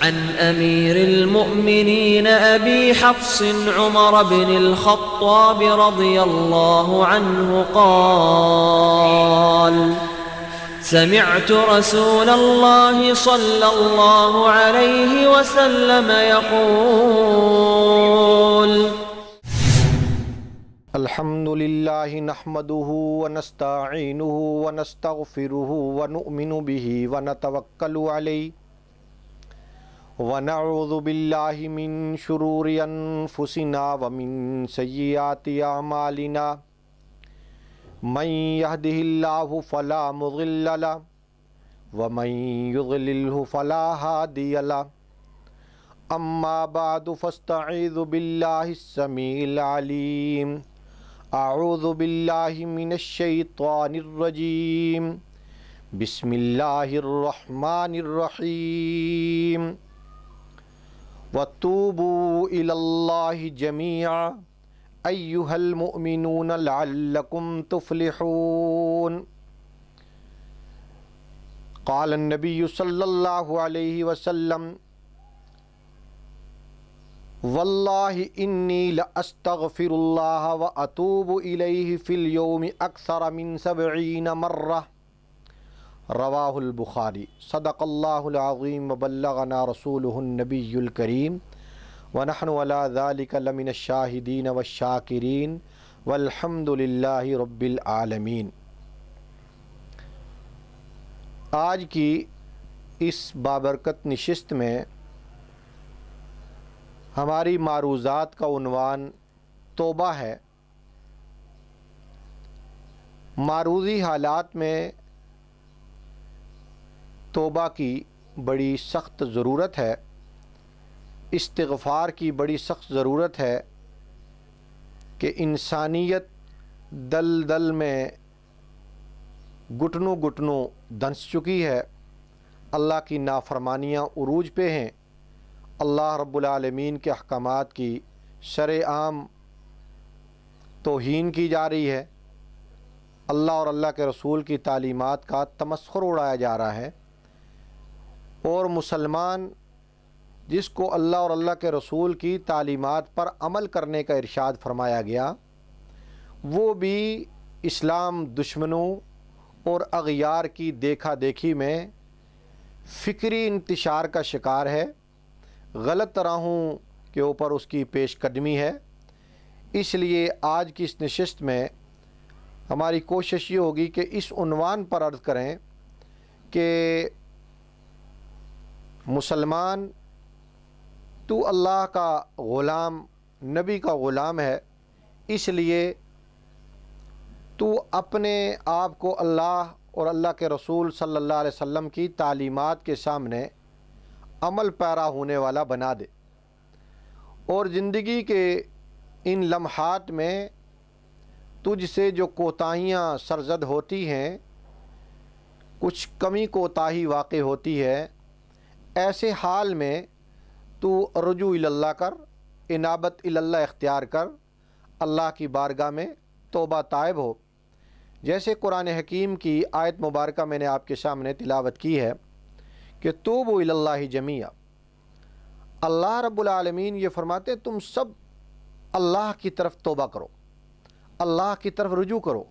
عن أمير المؤمنين أبي حفص عمر بن الخطاب رضي الله عنه قال سمعت رسول الله صلى الله عليه وسلم يقول الحمد لله نحمده ونستعينه ونستغفره ونؤمن به ونتوكل عليه ونعوذ بالله من شرور أنفسنا ومن سيئات أعمالنا من يهده الله فلا مضل له ومن يضلله فلا هادي له أما بعد فاستعيذ بالله السميع العليم أعوذ بالله من الشيطان الرجيم بسم الله الرحمن الرحيم وتوبوا إلى الله جميعا أيها المؤمنون لعلكم تفلحون قال النبي صلى الله عليه وسلم والله إني لأستغفر الله وأتوب إليه في اليوم أكثر من سبعين مرة रवाहुलबुखारी सदक़ल्लाज़ीम वबल्लना रसूलनबीकरीम वनहनवालिकमिन शाहिदीन व शाकिरीन वलहमदिल्ला रबालमीन आज की इस बाबरकत नशस्त में हमारी मारूज़ात का उनवान तोबा है मारूजी हालात में तोबा की बड़ी सख्त ज़रूरत है इस्तफ़ार की बड़ी सख्त ज़रूरत है कि इंसानियत दल दल में घुटनों घुटनों धंस चुकी है अल्लाह की नाफरमानियाँ उरूज पे हैं अल्लाह रब्लमीन के अहकाम की शरेआम तोहन की जा रही है अल्लाह और अल्लाह के रसूल की तालीमत का तमस्खर उड़ाया जा रहा है और मुसलमान जिसको अल्लाह और अल्लाह के रसूल की तालीमत पर अमल करने का इरशाद फरमाया गया वो भी इस्लाम दुश्मनों और अगियार की देखा देखी में फ़िक्री इंतशार का शिकार है गलत राहों के ऊपर उसकी पेशकदमी है इसलिए आज की इस नशस्त में हमारी कोशिश ये होगी कि इस उनवान पर अर्ज़ करें कि मुसलमान तू अल्लाह का ग़ुलाम नबी का ग़ुलाम है इसलिए तू अपने आप को अल्लाह और अल्लाह के रसूल सल्लल्लाहु अलैहि वसल्लम की तालीमात के सामने अमल पैरा होने वाला बना दे और ज़िंदगी के इन लम्हात में तुझसे जो कोताहियाँ सरजद होती हैं कुछ कमी कोताही वाक़ होती है ऐसे हाल में तो रजू इल्ला कर इनाबत इल्ला इख्तियार कर अल्लाह की बारगाह में तोबा तायब हो जैसे कुरान हकीम की आयत मुबारक मैंने आपके सामने तिलावत की है कि वो इल्ला जमिया अल्लाह रब्लमीन ये फरमाते तुम सब अल्लाह की तरफ तोबा करो अल्लाह की तरफ रुजू करो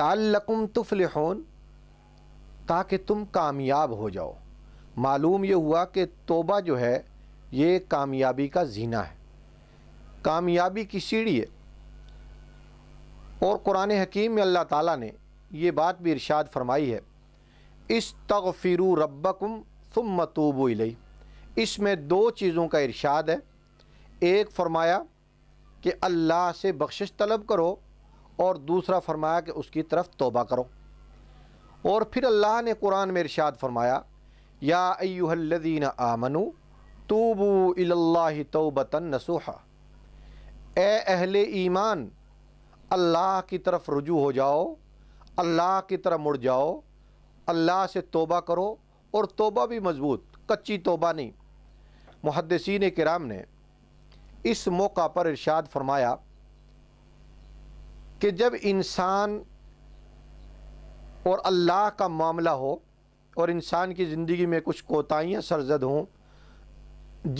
लाल लकुम तुफलहन ताकि तुम कामयाब हो जाओ मालूम ये हुआ कि तोबा जो है ये कामयाबी का जीना है कामयाबी की सीढ़ी है और क़ुरान हकीम में अल्लाह ताला ने ये बात भी इरशाद फरमाई है इस तगफ़िर रबकुम तुम मतूबो इसमें दो चीज़ों का इरशाद है एक फरमाया कि अल्लाह से बख्शिश तलब करो और दूसरा फरमाया कि उसकी तरफ तोबा करो और फिर अल्लाह ने कुरान में इरशाद फरमाया या अयुहल्लदीन आमनु तोबू इल्लाह तोबता नसूहा ए अहले ईमान अल्लाह की तरफ रुजू हो जाओ अल्लाह की तरफ मुड़ जाओ अल्लाह से तोबा करो और तोबा भी मजबूत कच्ची तोबा नहीं मुहदसिन कराम ने इस मौका पर इरशाद फरमाया कि जब इंसान और अल्लाह का मामला हो और इंसान की ज़िंदगी में कुछ कोताहियाँ सरजद हों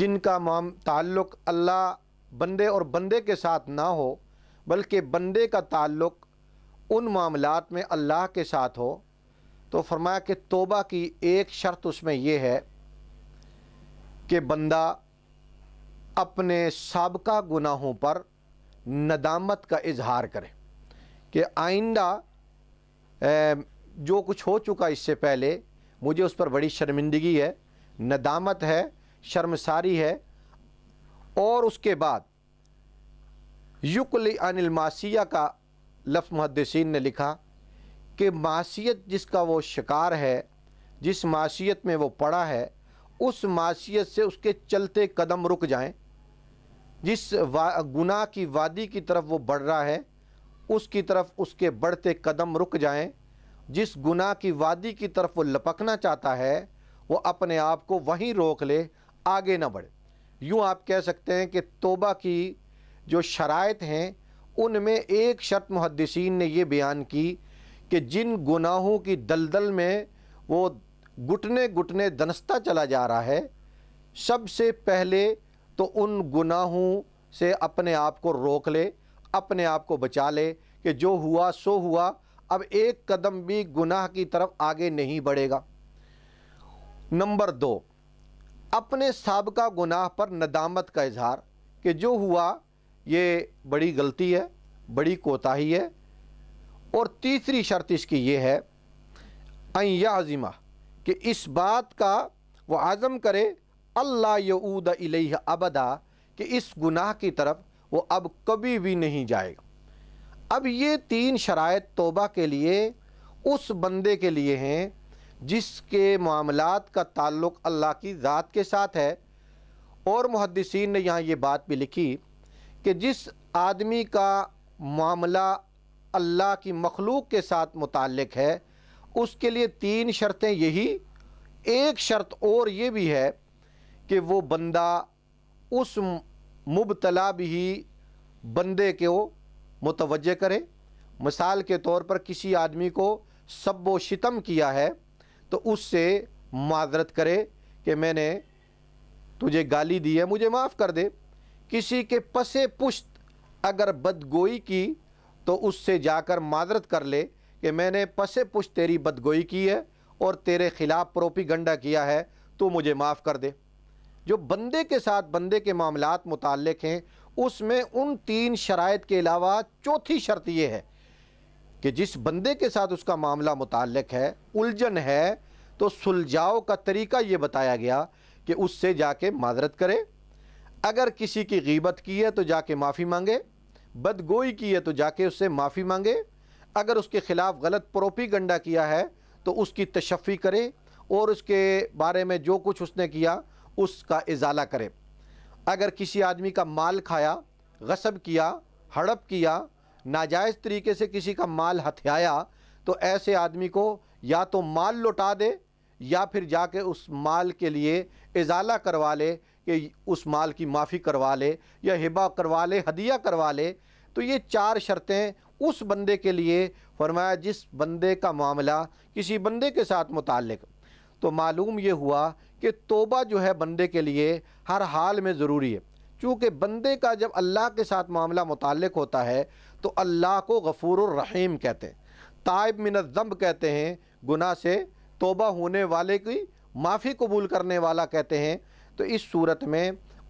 जिनका माम ताल्लुक़ अल्लाह बंदे और बंदे के साथ ना हो बल्कि बंदे का ताल्लुक़ उन मामलात में अल्लाह के साथ हो तो फरमाया कि तोबा की एक शर्त उसमें यह है कि बंदा अपने सबका गुनाहों पर नदामत का इजहार करे कि आइंदा जो कुछ हो चुका इससे पहले मुझे उस पर बड़ी शर्मिंदगी है नदामत है शर्मसारी है और उसके बाद युकल मासिया का लफ मुहदसिन ने लिखा कि मासीत जिसका वो शिकार है जिस मासीत में वो पड़ा है उस मासीत से उसके चलते कदम रुक जाएं, जिस गुनाह की वादी की तरफ वो बढ़ रहा है उसकी तरफ उसके बढ़ते कदम रुक जाएं जिस गुनाह की वादी की तरफ वो लपकना चाहता है वो अपने आप को वहीं रोक ले आगे ना बढ़े यूँ आप कह सकते हैं कि तोबा की जो शरात हैं उनमें एक शर्त मुहदसिन ने यह बयान की कि जिन गुनाहों की दलदल में वो घुटने घुटने दनस्ता चला जा रहा है सबसे पहले तो उन गुनाहों से अपने आप को रोक ले अपने आप को बचा ले कि जो हुआ सो हुआ अब एक कदम भी गुनाह की तरफ आगे नहीं बढ़ेगा नंबर दो अपने सबका गुनाह पर नदामत का इजहार कि जो हुआ ये बड़ी गलती है बड़ी कोताही है और तीसरी शर्त इसकी ये है अयाजिमा कि इस बात का वो आज़म करे अल्लाह यऊद अबदा कि इस गुनाह की तरफ वो अब कभी भी नहीं जाएगा अब ये तीन शराय तोबा के लिए उस बंदे के लिए हैं जिसके मामलात का ताल्लुक़ अल्लाह की ज़ात के साथ है और मुहदसिन ने यहाँ ये बात भी लिखी कि जिस आदमी का मामला अल्लाह की मखलूक के साथ मुतक है उसके लिए तीन शर्तें यही एक शर्त और ये भी है कि वो बंदा उस मुबतला भी बंदे को मुतवजह करें मिसाल के तौर पर किसी आदमी को सब शितम किया है तो उससे मादरत करे कि मैंने तुझे गाली दी है मुझे माफ़ कर दे किसी के पसे पुश्त अगर बदगोई की तो उससे जाकर माजरत कर ले कि मैंने पसे पुश्त तेरी बदगोई की है और तेरे ख़िलाफ़ प्रोपीगंडा किया है तो मुझे माफ़ कर दे जो बंदे के साथ बंदे के मामला मुतल हैं उसमें उन तीन शरात के अलावा चौथी शर्त यह है कि जिस बंदे के साथ उसका मामला मुतल है उलझन है तो सुलझाओ का तरीका ये बताया गया कि उससे जाके माजरत करे अगर किसी की गीबत की है तो जाके माफ़ी मांगे बदगोई की है तो जाके उससे माफ़ी मांगे अगर उसके ख़िलाफ़ गलत प्रोपीगंडा किया है तो उसकी तशफ़ी करे और उसके बारे में जो कुछ उसने किया उसका इजाला करें अगर किसी आदमी का माल खाया गसब किया हड़प किया नाजायज़ तरीके से किसी का माल हथियाया तो ऐसे आदमी को या तो माल लौटा दे या फिर जाके उस माल के लिए इजाला करवा ले कि उस माल की माफ़ी करवा ले या हिबा करवा ले हदिया करवा ले तो ये चार शर्तें उस बंदे के लिए फरमाया जिस बंदे का मामला किसी बंदे के साथ मुतक़ तो मालूम ये हुआ कि तोबा जो है बंदे के लिए हर हाल में ज़रूरी है चूँकि बंदे का जब अल्लाह के साथ मामला मुतल होता है तो अल्लाह को गफूर रहीम कहते हैं तायब मिनज़म्ब कहते हैं गुनाह से तोबा होने वाले की माफ़ी कबूल करने वाला कहते हैं तो इस सूरत में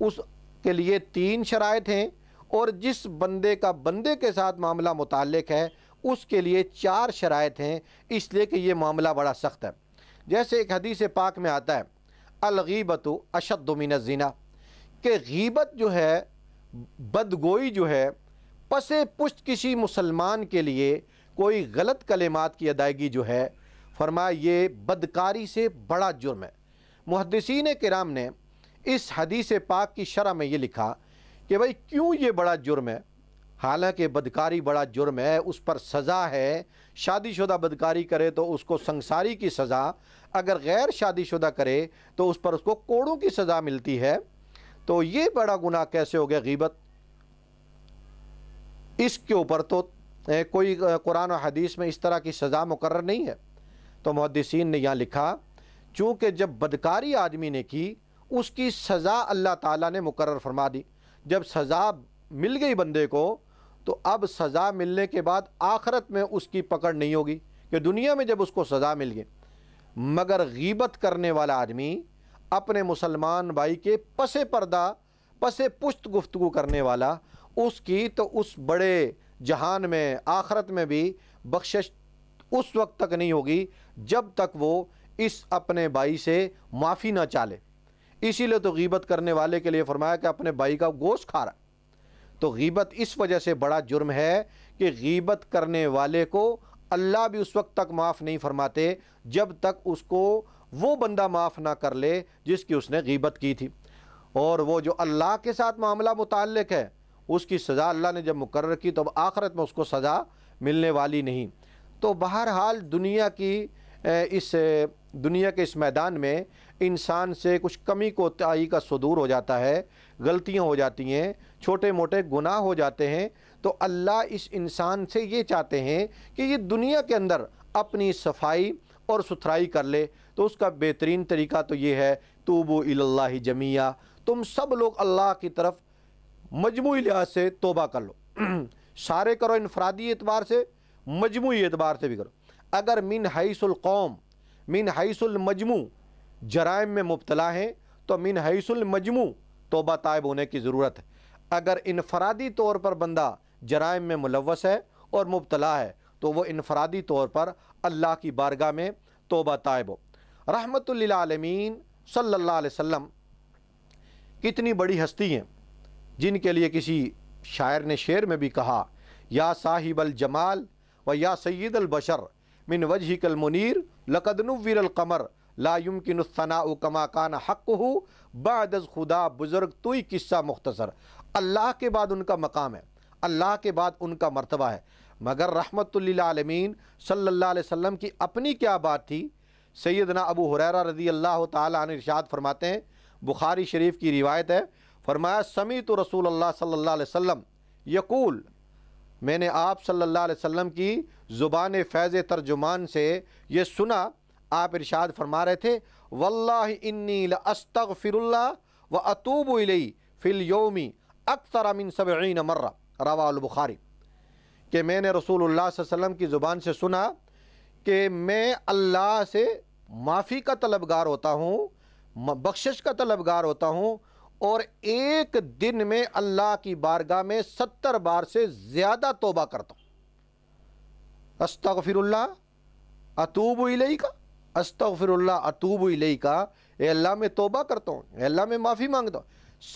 उसके लिए तीन शरात हैं और जिस बंदे का बंदे के साथ मामला मुतल है उसके लिए चार शरात हैं इसलिए कि ये मामला बड़ा सख्त है जैसे एक हदीस पाक में आता है अलगीबत अशदमिन ज़ीना के गीबत जो है बदगोई जो है पसे पुश्त किसी मुसलमान के लिए कोई गलत कलेमात की अदायगी जो है फरमाए ये बदकारी से बड़ा जुर्म है मुहदसिन कराम ने इस हदीस पाक की शरह में ये लिखा कि भाई क्यों ये बड़ा जुर्म है हालांकि बदकारी बड़ा जुर्म है उस पर सज़ा है शादीशुदा बदकारी करे तो उसको संसारी की सज़ा अगर गैर शादीशुदा करे तो उस पर उसको कोड़ों की सज़ा मिलती है तो ये बड़ा गुनाह कैसे हो गया गीबत इसके ऊपर तो कोई कुरान और हदीस में इस तरह की सज़ा मुकर नहीं है तो मुहदसिन ने यहाँ लिखा चूँकि जब बदकारी आदमी ने की उसकी सज़ा अल्लाह ताला ने मुकर फरमा दी जब सज़ा मिल गई बंदे को तो अब सज़ा मिलने के बाद आखरत में उसकी पकड़ नहीं होगी कि दुनिया में जब उसको सज़ा मिल गई मगर गीबत करने वाला आदमी अपने मुसलमान भाई के पसे पर्दा पसे पुश्त गुफ्तु करने वाला उसकी तो उस बड़े जहान में आखरत में भी बख्शिश उस वक्त तक नहीं होगी जब तक वो इस अपने भाई से माफ़ी ना चाले इसीलिए तो गीबत करने वाले के लिए फरमाया कि अपने भाई का गोश्त खा रहा तो गीबत इस वजह से बड़ा जुर्म है कि गीबत करने वाले को अल्लाह भी उस वक्त तक माफ़ नहीं फरमाते जब तक उसको वो बंदा माफ़ ना कर ले जिसकी उसने गीबत की थी और वो जो अल्लाह के साथ मामला मुतल है उसकी सज़ा अल्लाह ने जब मुकर की तो अब आखिरत में उसको सज़ा मिलने वाली नहीं तो बहरहाल दुनिया की इस दुनिया के इस मैदान में इंसान से कुछ कमी कोताही का सदूर हो जाता है गलतियाँ हो जाती हैं छोटे मोटे गुनाह हो जाते हैं तो अल्लाह इस इंसान से ये चाहते हैं कि ये दुनिया के अंदर अपनी सफाई और सुथराई कर ले तो उसका बेहतरीन तरीका तो ये है तोबो अल्लाह जमिया तुम सब लोग अल्लाह की तरफ मजमू लिहाज से तोबा कर लो सारे करो इनफरादी एतबार से मजमू एतबार से भी करो अगर मिन हैसुलकौम मिन हैसुलमजमू जराइम में मुबतला हैं तो मिन हैसुलमजमू तोबा तायब होने की ज़रूरत है अगर इनफरादी तौर पर बंदा जराइम में मुलवस है और मुबतला है तो वह इनफरादी तौर पर अल्लाह की बारगाह में तोबा तायब रहमतमीन सल्ला कितनी बड़ी हस्ती हैं जिनके लिए किसी शायर ने शेर में भी कहा या साहिब जमाल व या सैद मिन वजह कल मुनीर लकदनुवीर कमर लायुमकिन कमा कान हक हो बद खुदा बुज़ुर्ग तुई किस्सा मुख्तसर अल्लाह के बाद उनका मकाम है अल्लाह के बाद उनका मरतबा है मगर रहमतमीन सल्ला वसम की अपनी क्या बात थी सैदना अबू हुररा रज़ी अल्लाह तरशाद फरमाते हैं बुखारी शरीफ की रिवायत है फरमाया समी तो रसूल अल्लाह सल्ला वसम यकूल मैंने आप सल्ला वसम की ज़ुबान फैज़ तर्जुमान से यह सुना आप इरशाद फरमा रहे थे वल्ला इन्नी अस्तफ़िरल्ला व अतूब फ़िल योमी अक्सर अमिन सब मर्रा रवाबुखारी कि मैंने रसूल वसम की ज़ुबान से सुना कि मैं अल्लाह से माफ़ी का तलबगार होता हूँ बख्शिश का तलबगार होता हूँ और एक दिन में अल्लाह की बारगाह में सत्तर बार से ज़्यादा तोबा करता हूँ अस्तफ़िरल्ला अतूब उलई का फिर अतूब उलई का अल्लाह में तोबा करता हूँ अल्लाह में माफ़ी मांगता हूँ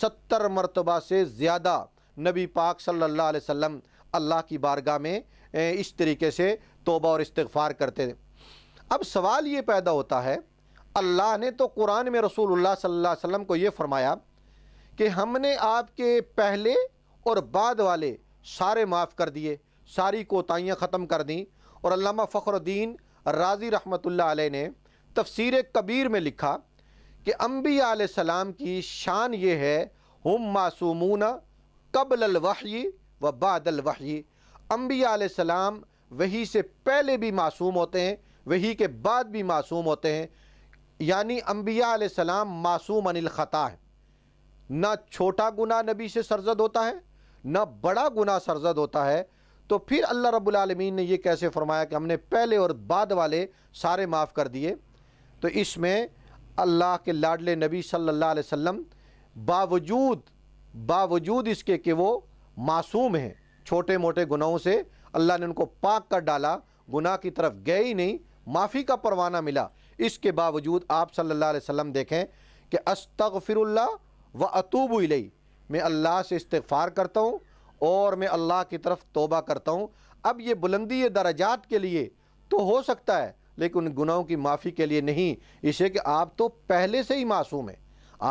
सत्तर मरतबा से ज़्यादा नबी पाक सल्लल्लाहु अलैहि वसल्लम अल्लाह की बारगाह में इस तरीके से तोबा और इस्तफ़ार करते थे अब सवाल ये पैदा होता है अल्लाह ने तो कुरान में रसूलुल्लाह सल्लल्लाहु अलैहि वसल्लम को ये फ़रमाया कि हमने आपके पहले और बाद वाले सारे माफ़ कर दिए सारी कोताहियाँ ख़त्म कर दी और अल्लामा फ़खरुद्दीन राजी रहमतुल्लाह अलैह ने तफसीर कबीर में लिखा कि अम्बिया सलाम की शान ये है हम मासूमूना कबल अलवाही व बादल वही अम्बिया सलाम वही से पहले भी मासूम होते हैं वही के बाद भी मासूम होते हैं यानी अम्बिया सलाम मासूम अनिल ख़ता है ना छोटा गुना नबी से सरजद होता है ना बड़ा गुना सरजद होता है तो फिर अल्लाह रब्लम रबालमीन ने यह कैसे फरमाया कि हमने पहले और बाद वाले सारे माफ़ कर दिए तो इसमें अल्लाह के लाडले नबी सल्ला अलैहि बावजूद बावजूद इसके कि वो मासूम हैं छोटे मोटे गुनाहों से अल्लाह ने उनको पाक कर डाला गुनाह की तरफ गए ही नहीं माफ़ी का परवाना मिला इसके बावजूद आप सल्लल्लाहु अलैहि वसल्लम देखें कि अस्तगफिरुल्लाह व अतूब इलई मैं अल्लाह से इस्तफ़ार करता हूँ और मैं अल्लाह की तरफ तोबा करता हूँ अब ये बुलंदी दर्जात के लिए तो हो सकता है लेकिन उन गुनाहों की माफ़ी के लिए नहीं इसे कि आप तो पहले से ही मासूम हैं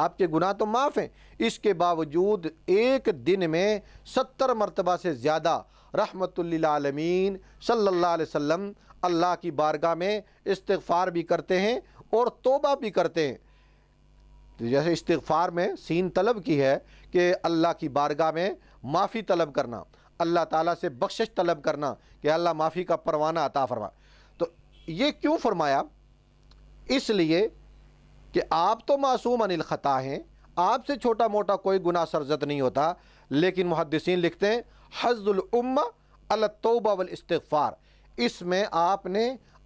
आपके गुनाह तो माफ़ हैं इसके बावजूद एक दिन में सत्तर मरतबा से ज़्यादा रहमतुल्लिलामीन सल्लल्लाहु अलैहि अल्लाह की बारगाह में इस्तफ़ार भी करते हैं और तोबा भी करते हैं तो जैसे इस्तफ़ार में सीन तलब की है कि अल्लाह की बारगाह में माफ़ी तलब करना अल्लाह ताला से बख्शिश तलब करना कि अल्लाह माफ़ी का परवाना अता फरमा तो ये क्यों फरमाया इसलिए कि आप तो मासूम अनिल ख़ता हैं आपसे छोटा मोटा कोई गुना सरजद नहीं होता लेकिन मुहदसिन लिखते हैं हज़ुल्म तोबा वल इस्तफ़ार इसमें आपने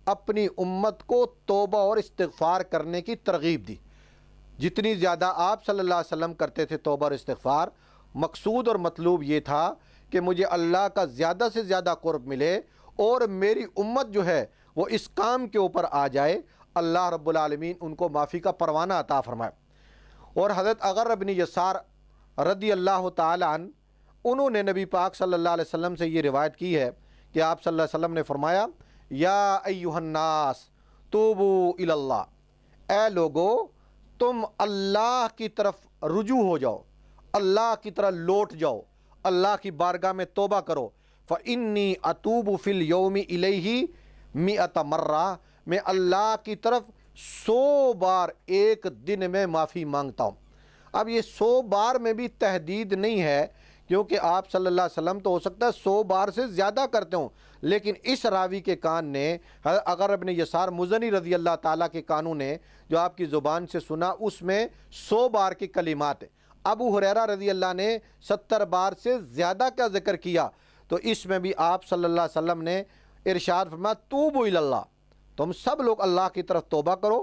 अपनी उम्मत को तोबा और इस्तफ़ार करने की तरगीब दी जितनी ज़्यादा आप सल्ला अलैहि करते थे तोबा और इस्तफ़ार मकसूद और मतलूब ये था कि मुझे अल्लाह का ज़्यादा से ज़्यादा क़ुरब मिले और मेरी उम्मत जो है वो इस काम के ऊपर आ जाए अल्लाह रबालमीन उनको माफ़ी का परवाना अता फ़रमाए और हज़रत अगर रबिन यसार रदी अल्लाह तन उन्होंने नबी पाक सल्ला अलैहि से ये रिवायत की है कि आप सल्लम ने फ़रमाया या अयुहन्नास तोबू इल्ला ए लोगो तुम अल्लाह की तरफ रुजू हो जाओ अल्लाह की तरह लौट जाओ अल्लाह की बारगाह में तोबा करो फ़ इन्नी अतूब फ़िल योमी इलेही मी अतमर्रा मैं अल्लाह की तरफ सौ बार एक दिन में माफ़ी मांगता हूँ अब ये सौ बार में भी तहदीद नहीं है क्योंकि आप सल्लल्लाहु अलैहि वसल्लम तो हो सकता है सौ बार से ज़्यादा करते हों लेकिन इस रावी के कान ने अगर अपने यसार मुजनी रजी अल्लाह ताला के कानू ने जो आपकी ज़ुबान से सुना उसमें सौ बार की कलिमात अबू हुररा रजी अल्लाह ने सत्तर बार से ज़्यादा का जिक्र किया तो इसमें भी आप सल्लल्लाहु अलैहि वसल्लम ने इरशाद फरमा तो इल्ला तुम सब लोग अल्लाह की तरफ तोबा करो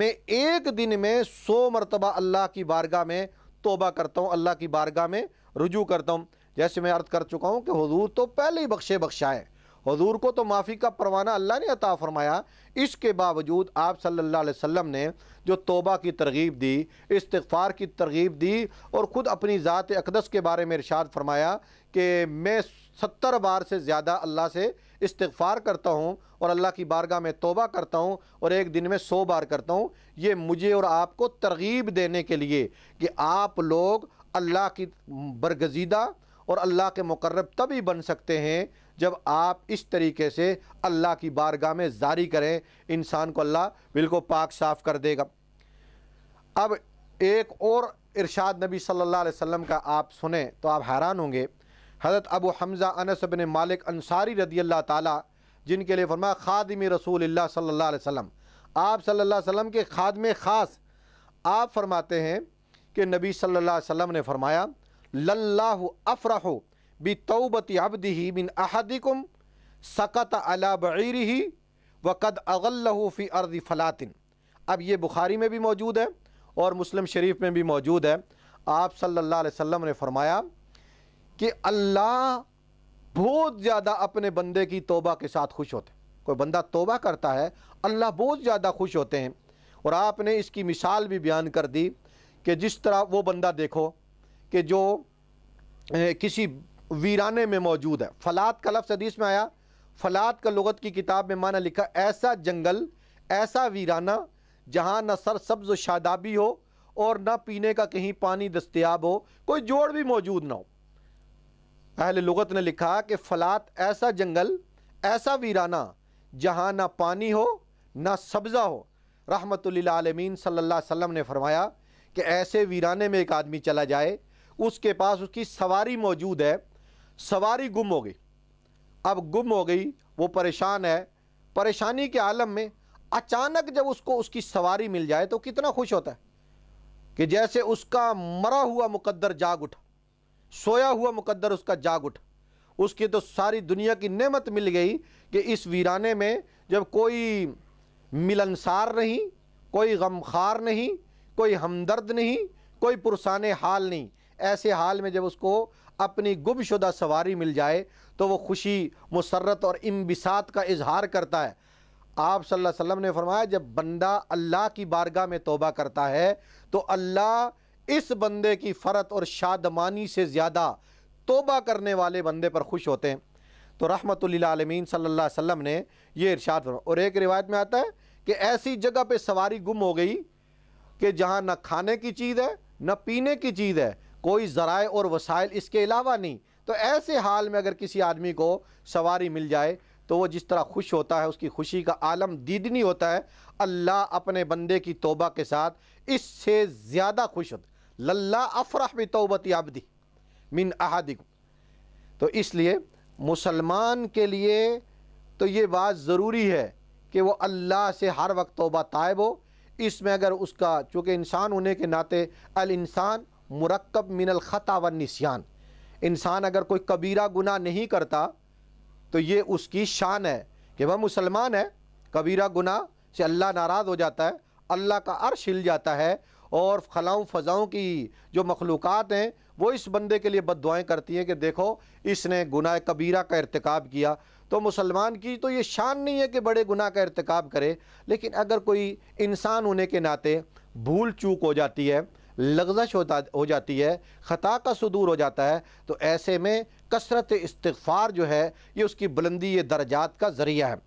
मैं एक दिन में सौ मरतबा अल्लाह की बारगाह में तोबा करता हूँ अल्लाह की बारगाह में रुजू करता हूँ जैसे मैं अर्थ कर चुका हूँ कि हजूर तो पहले ही बख्शे बख्शाए हजूर को तो माफ़ी का परवाना अल्लाह ने अता फ़रमाया इसके बावजूद आप सल्ला वम ने जो तोबा की तरगीब दी इस्तफ़ार की तरगीब दी और ख़ुद अपनी ज़ात अकदस के बारे में इरशाद फरमाया कि मैं सत्तर बार से ज़्यादा अल्लाह से इस्तफ़ार करता हूँ और अल्लाह की बारगाह में तोबा करता हूँ और एक दिन में सौ बार करता हूँ ये मुझे और आपको तरगीब देने के लिए कि आप लोग अल्लाह की बरगजीदा और अल्लाह के मुकर्रब तभी बन सकते हैं जब आप इस तरीके से अल्लाह की बारगाह में जारी करें इंसान को अल्लाह बिल्कुल पाक साफ कर देगा अब एक और इरशाद नबी सल्लल्लाहु अलैहि वसल्लम का आप सुने तो आप हैरान होंगे हज़रत अबू हमज़ा अनस बिन मालिक अंसारी रदी अल्लाह ताली जिनके लिए फरमाया ख़ादम रसूल सल्ला वसम आप सल्ला वसम के खादम ख़ास आप फरमाते हैं कि नबी सल्ला वसम ने फरमाया लल्लाह अफरह बी तोबत अबदी बिन अहदिकुम सकत अला बरी ही व कद फ़ी अर्द फ़लातिन अब ये बुखारी में भी मौजूद है और मुस्लिम शरीफ में भी मौजूद है आप सल्ला वसम ने फरमाया कि अल्लाह बहुत ज़्यादा अपने बंदे की तोबा के साथ खुश होते हैं कोई बंदा तोबा करता है अल्लाह बहुत ज़्यादा खुश होते हैं और आपने इसकी मिसाल भी बयान कर दी कि जिस तरह वो बंदा देखो कि जो ए, किसी वीराने में मौजूद है फलाद का लफ्स हदीस में आया फलाद का लगत की किताब में माना लिखा ऐसा जंगल ऐसा वीराना जहाँ न सर सब्ज़ शादाबी हो और न पीने का कहीं पानी दस्तियाब हो कोई जोड़ भी मौजूद ना हो अहल लगत ने लिखा कि फलात ऐसा जंगल ऐसा वीराना जहाँ ना पानी हो ना सब्ज़ा हो आलमीन सल्ला वसम ने फरमाया कि ऐसे वीराने में एक आदमी चला जाए उसके पास उसकी सवारी मौजूद है सवारी गुम हो गई अब गुम हो गई वो परेशान है परेशानी के आलम में अचानक जब उसको उसकी सवारी मिल जाए तो कितना खुश होता है कि जैसे उसका मरा हुआ मुकद्दर जाग उठा सोया हुआ मुकद्दर उसका जाग उठ उसकी तो सारी दुनिया की नेमत मिल गई कि इस वीराने में जब कोई मिलनसार नहीं कोई गमखार नहीं कोई हमदर्द नहीं कोई पुरसान हाल नहीं ऐसे हाल में जब उसको अपनी गुमशुदा सवारी मिल जाए तो वो खुशी मुसरत और इम्बिसात का इजहार करता है आप सल्लल्लाहु अलैहि वसल्लम ने फरमाया जब बंदा अल्लाह की बारगाह में तोबा करता है तो अल्लाह इस बंदे की फ़रत और शादमानी से ज़्यादा तोबा करने वाले बंदे पर खुश होते हैं तो रहमत आलमीन सल्ला वम ने यह इरशाद और एक रिवायत में आता है कि ऐसी जगह पर सवारी गुम हो गई कि जहाँ न खाने की चीज़ है न पीने की चीज़ है कोई ज़राए और वसाइल इसके अलावा नहीं तो ऐसे हाल में अगर किसी आदमी को सवारी मिल जाए तो वो जिस तरह खुश होता है उसकी खुशी का आलम दीदनी होता है अल्लाह अपने बंदे की तोबा के साथ इससे ज़्यादा खुश होता है लल्ला अफरह भी तोबत आबदी मिन अहादिक तो इसलिए मुसलमान के लिए तो ये बात ज़रूरी है कि वो अल्लाह से हर वक्त तोबा तायब हो इसमें अगर उसका चूँकि इंसान होने के नाते अल इंसान मिन मिनल ख़ता व नसियान इंसान अगर कोई कबीरा गुनाह नहीं करता तो ये उसकी शान है कि वह मुसलमान है कबीरा गुनाह से अल्लाह नाराज़ हो जाता है अल्लाह का अर्श हिल जाता है और खलाओं फ़ज़ाओं की जो मखलूक़ हैं वो इस बंदे के लिए बद दुआएँ करती हैं कि देखो इसने गुनाह कबीरा का इरतक किया तो मुसलमान की तो ये शान नहीं है कि बड़े गुनाह का irtikab करे लेकिन अगर कोई इंसान होने के नाते भूल चूक हो जाती है लगजश होता हो जाती है ख़ता का सदूर हो जाता है तो ऐसे में कसरत इस्तफ़ार जो है ये उसकी बुलंदी ये दर्जात का ज़रिया है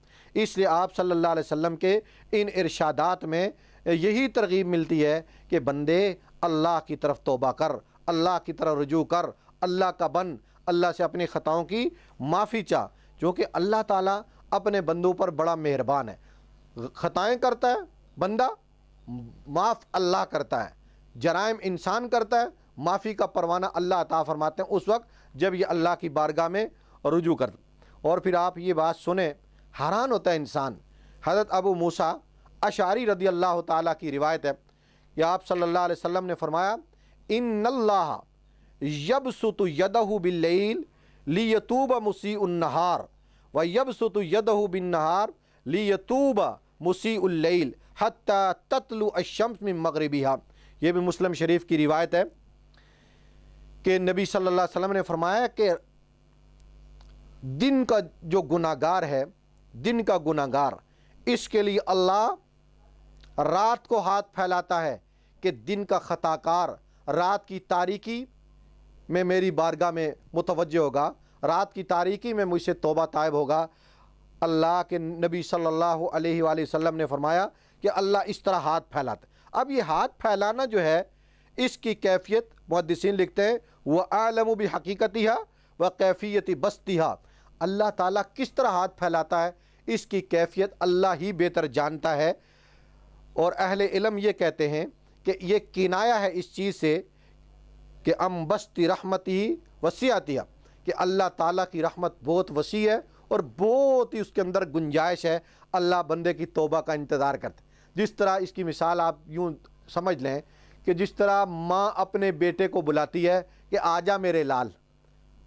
इसलिए आप सल्ला वम के इन इर्शादात में यही तरगीब मिलती है कि बंदे अल्लाह की तरफ तोबा कर अल्लाह की तरफ रजू कर अल्लाह का बन अल्लाह से अपनी ख़ताओं की माफ़ी चाह क्योंकि अल्लाह ताला अपने बंदों पर बड़ा मेहरबान है ख़ताएँ करता है बंदा माफ़ अल्लाह करता है जराइम इंसान करता है माफ़ी का परवाना अल्लाह अता फरमाते हैं उस वक्त जब ये अल्लाह की बारगाह में रुजू कर और फिर आप ये बात सुने हैरान होता है इंसान हज़रत अबू मूसा अशारी रदी अल्लाह ताली की रिवायत है कि आप सल्ला वसम ने फरमाया इन अल्लाह यब सुत यदहू बिल्लैल ली यतूब मुसी उन्नहार व यब सुत यदहू बिन नहार ली यतूब मुसी उल्लैल हती अशम्स में मगरबिहा ये भी मुस्लिम शरीफ की रिवायत है कि नबी सल्ला वसम ने फरमाया कि दिन का जो गुनागार है दिन का गुनागार इसके लिए अल्लाह रात को हाथ फैलाता है कि दिन का ख़ताकार रात की तारीकी में मेरी बारगाह में मुतवजह होगा रात की तारीकी में मुझसे तोबा तायब होगा अल्लाह के नबी सल्लल्लाहु अलैहि वसल्लम ने फरमाया कि अल्लाह इस तरह हाथ फैलाता अब ये हाथ फैलाना जो है इसकी कैफियत मुहदसिन लिखते हैं वह आलम भी हकीकती है व कैफियती बस्ती है अल्लाह ताला किस तरह हाथ फैलाता है इसकी कैफियत अल्लाह ही बेहतर जानता है और अहले इलम ये कहते हैं कि ये किनाया है इस चीज़ से कि अम बस्ती रहमत ही वसीतिया कि अल्लाह ताला की रहमत बहुत वसी है और बहुत ही उसके अंदर गुंजाइश है अल्लाह बंदे की तोबा का इंतज़ार करते जिस तरह इसकी मिसाल आप यूँ समझ लें कि जिस तरह माँ अपने बेटे को बुलाती है कि आजा मेरे लाल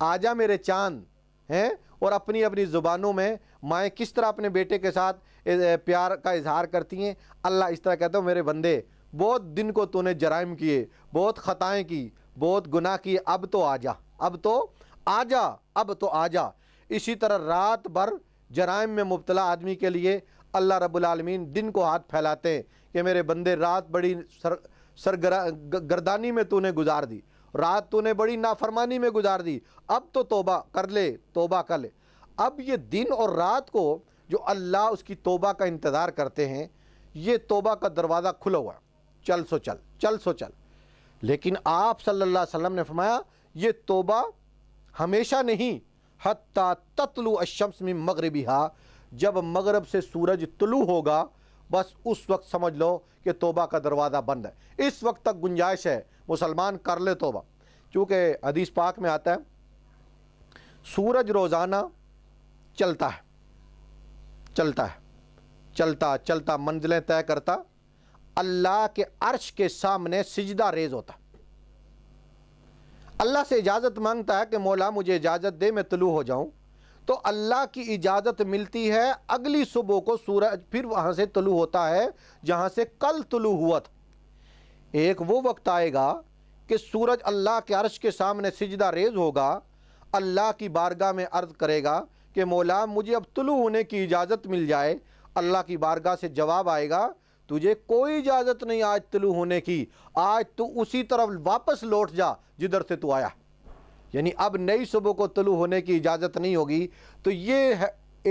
आजा मेरे चांद हैं और अपनी अपनी ज़ुबानों में माएँ किस तरह अपने बेटे के साथ प्यार का इजहार करती हैं अल्लाह इस तरह कहते हो मेरे बंदे बहुत दिन को तूने जराइम किए बहुत ख़ताएँ की बहुत गुनाह किए अब तो आ जा अब तो आ जा अब तो आ जा इसी तरह रात भर जराइम में मुबतला आदमी के लिए अल्लाह रबालमीन दिन को हाथ फैलाते हैं कि मेरे बंदे रात बड़ी सर सरगरा गर्दानी में तूने गुजार दी रात तूने बड़ी नाफरमानी में गुजार दी अब तो तोबा कर ले तोबा कर ले अब ये दिन और रात को जो अल्लाह उसकी तोबा का इंतज़ार करते हैं ये तोबा का दरवाज़ा खुला हुआ चल सो चल चल सो चल लेकिन आप सल्लल्लाहु अलैहि वसल्लम ने फरमाया ये तोबा हमेशा नहीं हती ततलु अशम्स में मगरबी जब मगरब से सूरज तुलू होगा बस उस वक्त समझ लो कि तोबा का दरवाज़ा बंद है इस वक्त तक गुंजाइश है मुसलमान कर ले तोबा चूँकि हदीस पाक में आता है सूरज रोज़ाना चलता है चलता है चलता चलता मंजिलें तय करता अल्लाह के अर्श के सामने सिजदा रेज होता अल्लाह से इजाज़त मांगता है कि मौला मुझे इजाज़त दे मैं तलू हो जाऊं तो अल्लाह की इजाज़त मिलती है अगली सुबह को सूरज फिर वहां से तलू होता है जहां से कल तलू हुआ था एक वो वक्त आएगा कि सूरज अल्लाह के अर्श के सामने सिजदा रेज होगा अल्लाह की बारगाह में अर्ज करेगा कि मौला मुझे अब तुलु होने की इजाज़त मिल जाए अल्लाह की बारगाह से जवाब आएगा तुझे कोई इजाज़त नहीं आज तुलु होने की आज तू उसी तरफ वापस लौट जा जिधर से तू आया यानी अब नई सुबह को तुलु होने की इजाज़त नहीं होगी तो ये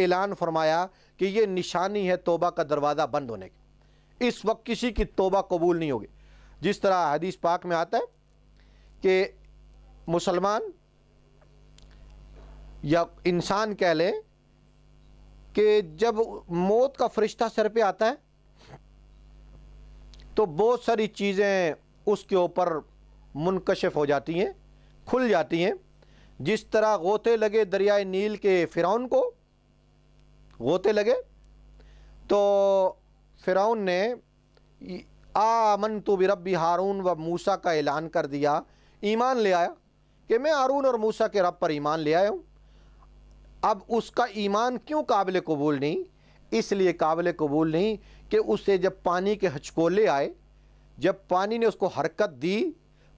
ऐलान फरमाया कि ये निशानी है तोबा का दरवाज़ा बंद होने की इस वक्त किसी की तोबा कबूल नहीं होगी जिस तरह हदीस पाक में आता है कि मुसलमान या इंसान कह लें कि जब मौत का फरिश्ता सर पे आता है तो बहुत सारी चीज़ें उसके ऊपर मुनकशफ हो जाती हैं खुल जाती हैं जिस तरह गोते लगे दरियाए नील के फ़िरौन को गोते लगे तो फ़िरौन ने आमन तो रबी हारून व मूसा का ऐलान कर दिया ईमान ले आया कि मैं हारून और मूसा के रब पर ईमान ले आया हूँ अब उसका ईमान क्यों काबिल कबूल नहीं इसलिए काबिल कबूल नहीं कि उससे जब पानी के हचकोले आए जब पानी ने उसको हरकत दी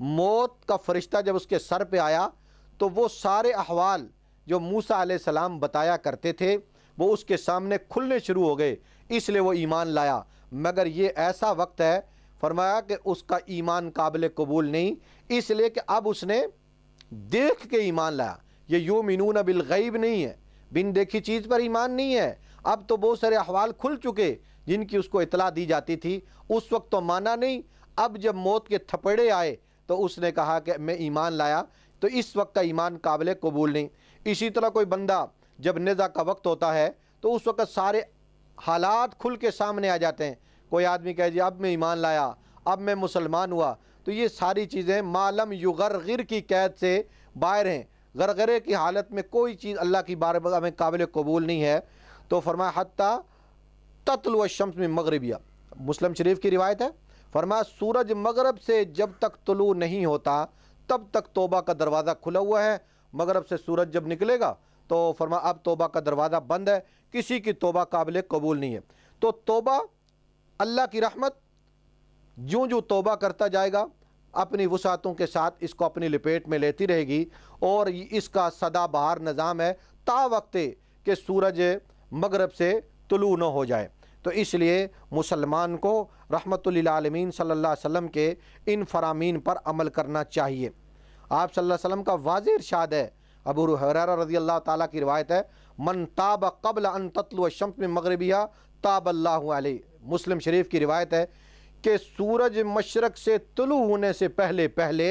मौत का फरिश्ता जब उसके सर पे आया तो वो सारे अहवाल जो मूसा सलाम बताया करते थे वो उसके सामने खुलने शुरू हो गए इसलिए वो ईमान लाया मगर ये ऐसा वक्त है फरमाया कि उसका ईमान काबिल कबूल नहीं इसलिए कि अब उसने देख के ईमान लाया ये यो मिनून गैब नहीं है बिन देखी चीज़ पर ईमान नहीं है अब तो बहुत सारे अहवाल खुल चुके जिनकी उसको इतला दी जाती थी उस वक्त तो माना नहीं अब जब मौत के थपड़े आए तो उसने कहा कि मैं ईमान लाया तो इस वक्त का ईमान काबिल कबूल नहीं इसी तरह कोई बंदा जब नज़ा का वक्त होता है तो उस वक्त सारे हालात खुल के सामने आ जाते हैं कोई आदमी कह जी अब मैं ईमान लाया अब मैं मुसलमान हुआ तो ये सारी चीज़ें मालम युगर गिर की कैद से बाहर हैं गरगरे की हालत में कोई चीज़ अल्लाह की बार में काबिल कबूल नहीं है तो फरमाया हती तत्ल व शम्स में मगरबिया मुस्लिम शरीफ की रिवायत है फरमाया सूरज मगरब से जब तक तलू नहीं होता तब तक तोबा का दरवाज़ा खुला हुआ है मगरब से सूरज जब निकलेगा तो फरमा अब तोबा का दरवाज़ा बंद है किसी की तोबा काबिल कबूल नहीं है तो तोबा अल्लाह की रहमत जूँ जो तोबा करता जाएगा अपनी वसातों के साथ इसको अपनी लपेट में लेती रहेगी और इसका सदा बहार निज़ाम है ता वक्त के सूरज मगरब से तुलू न हो जाए तो इसलिए मुसलमान को रहमतुल्लामीन सल्ला वसम के इन फरामीन पर अमल करना चाहिए आप सल्लल्लाहु अलैहि वसल्लम का वाज इरशाद है अबू हरारा रजी अल्लाह ताला की रिवायत है मन ताब कबल अन तत्ल शम्स में मगरबिया ताब अल्लाह मुस्लिम शरीफ की रिवायत है कि सूरज मशरक से तुलु होने से पहले पहले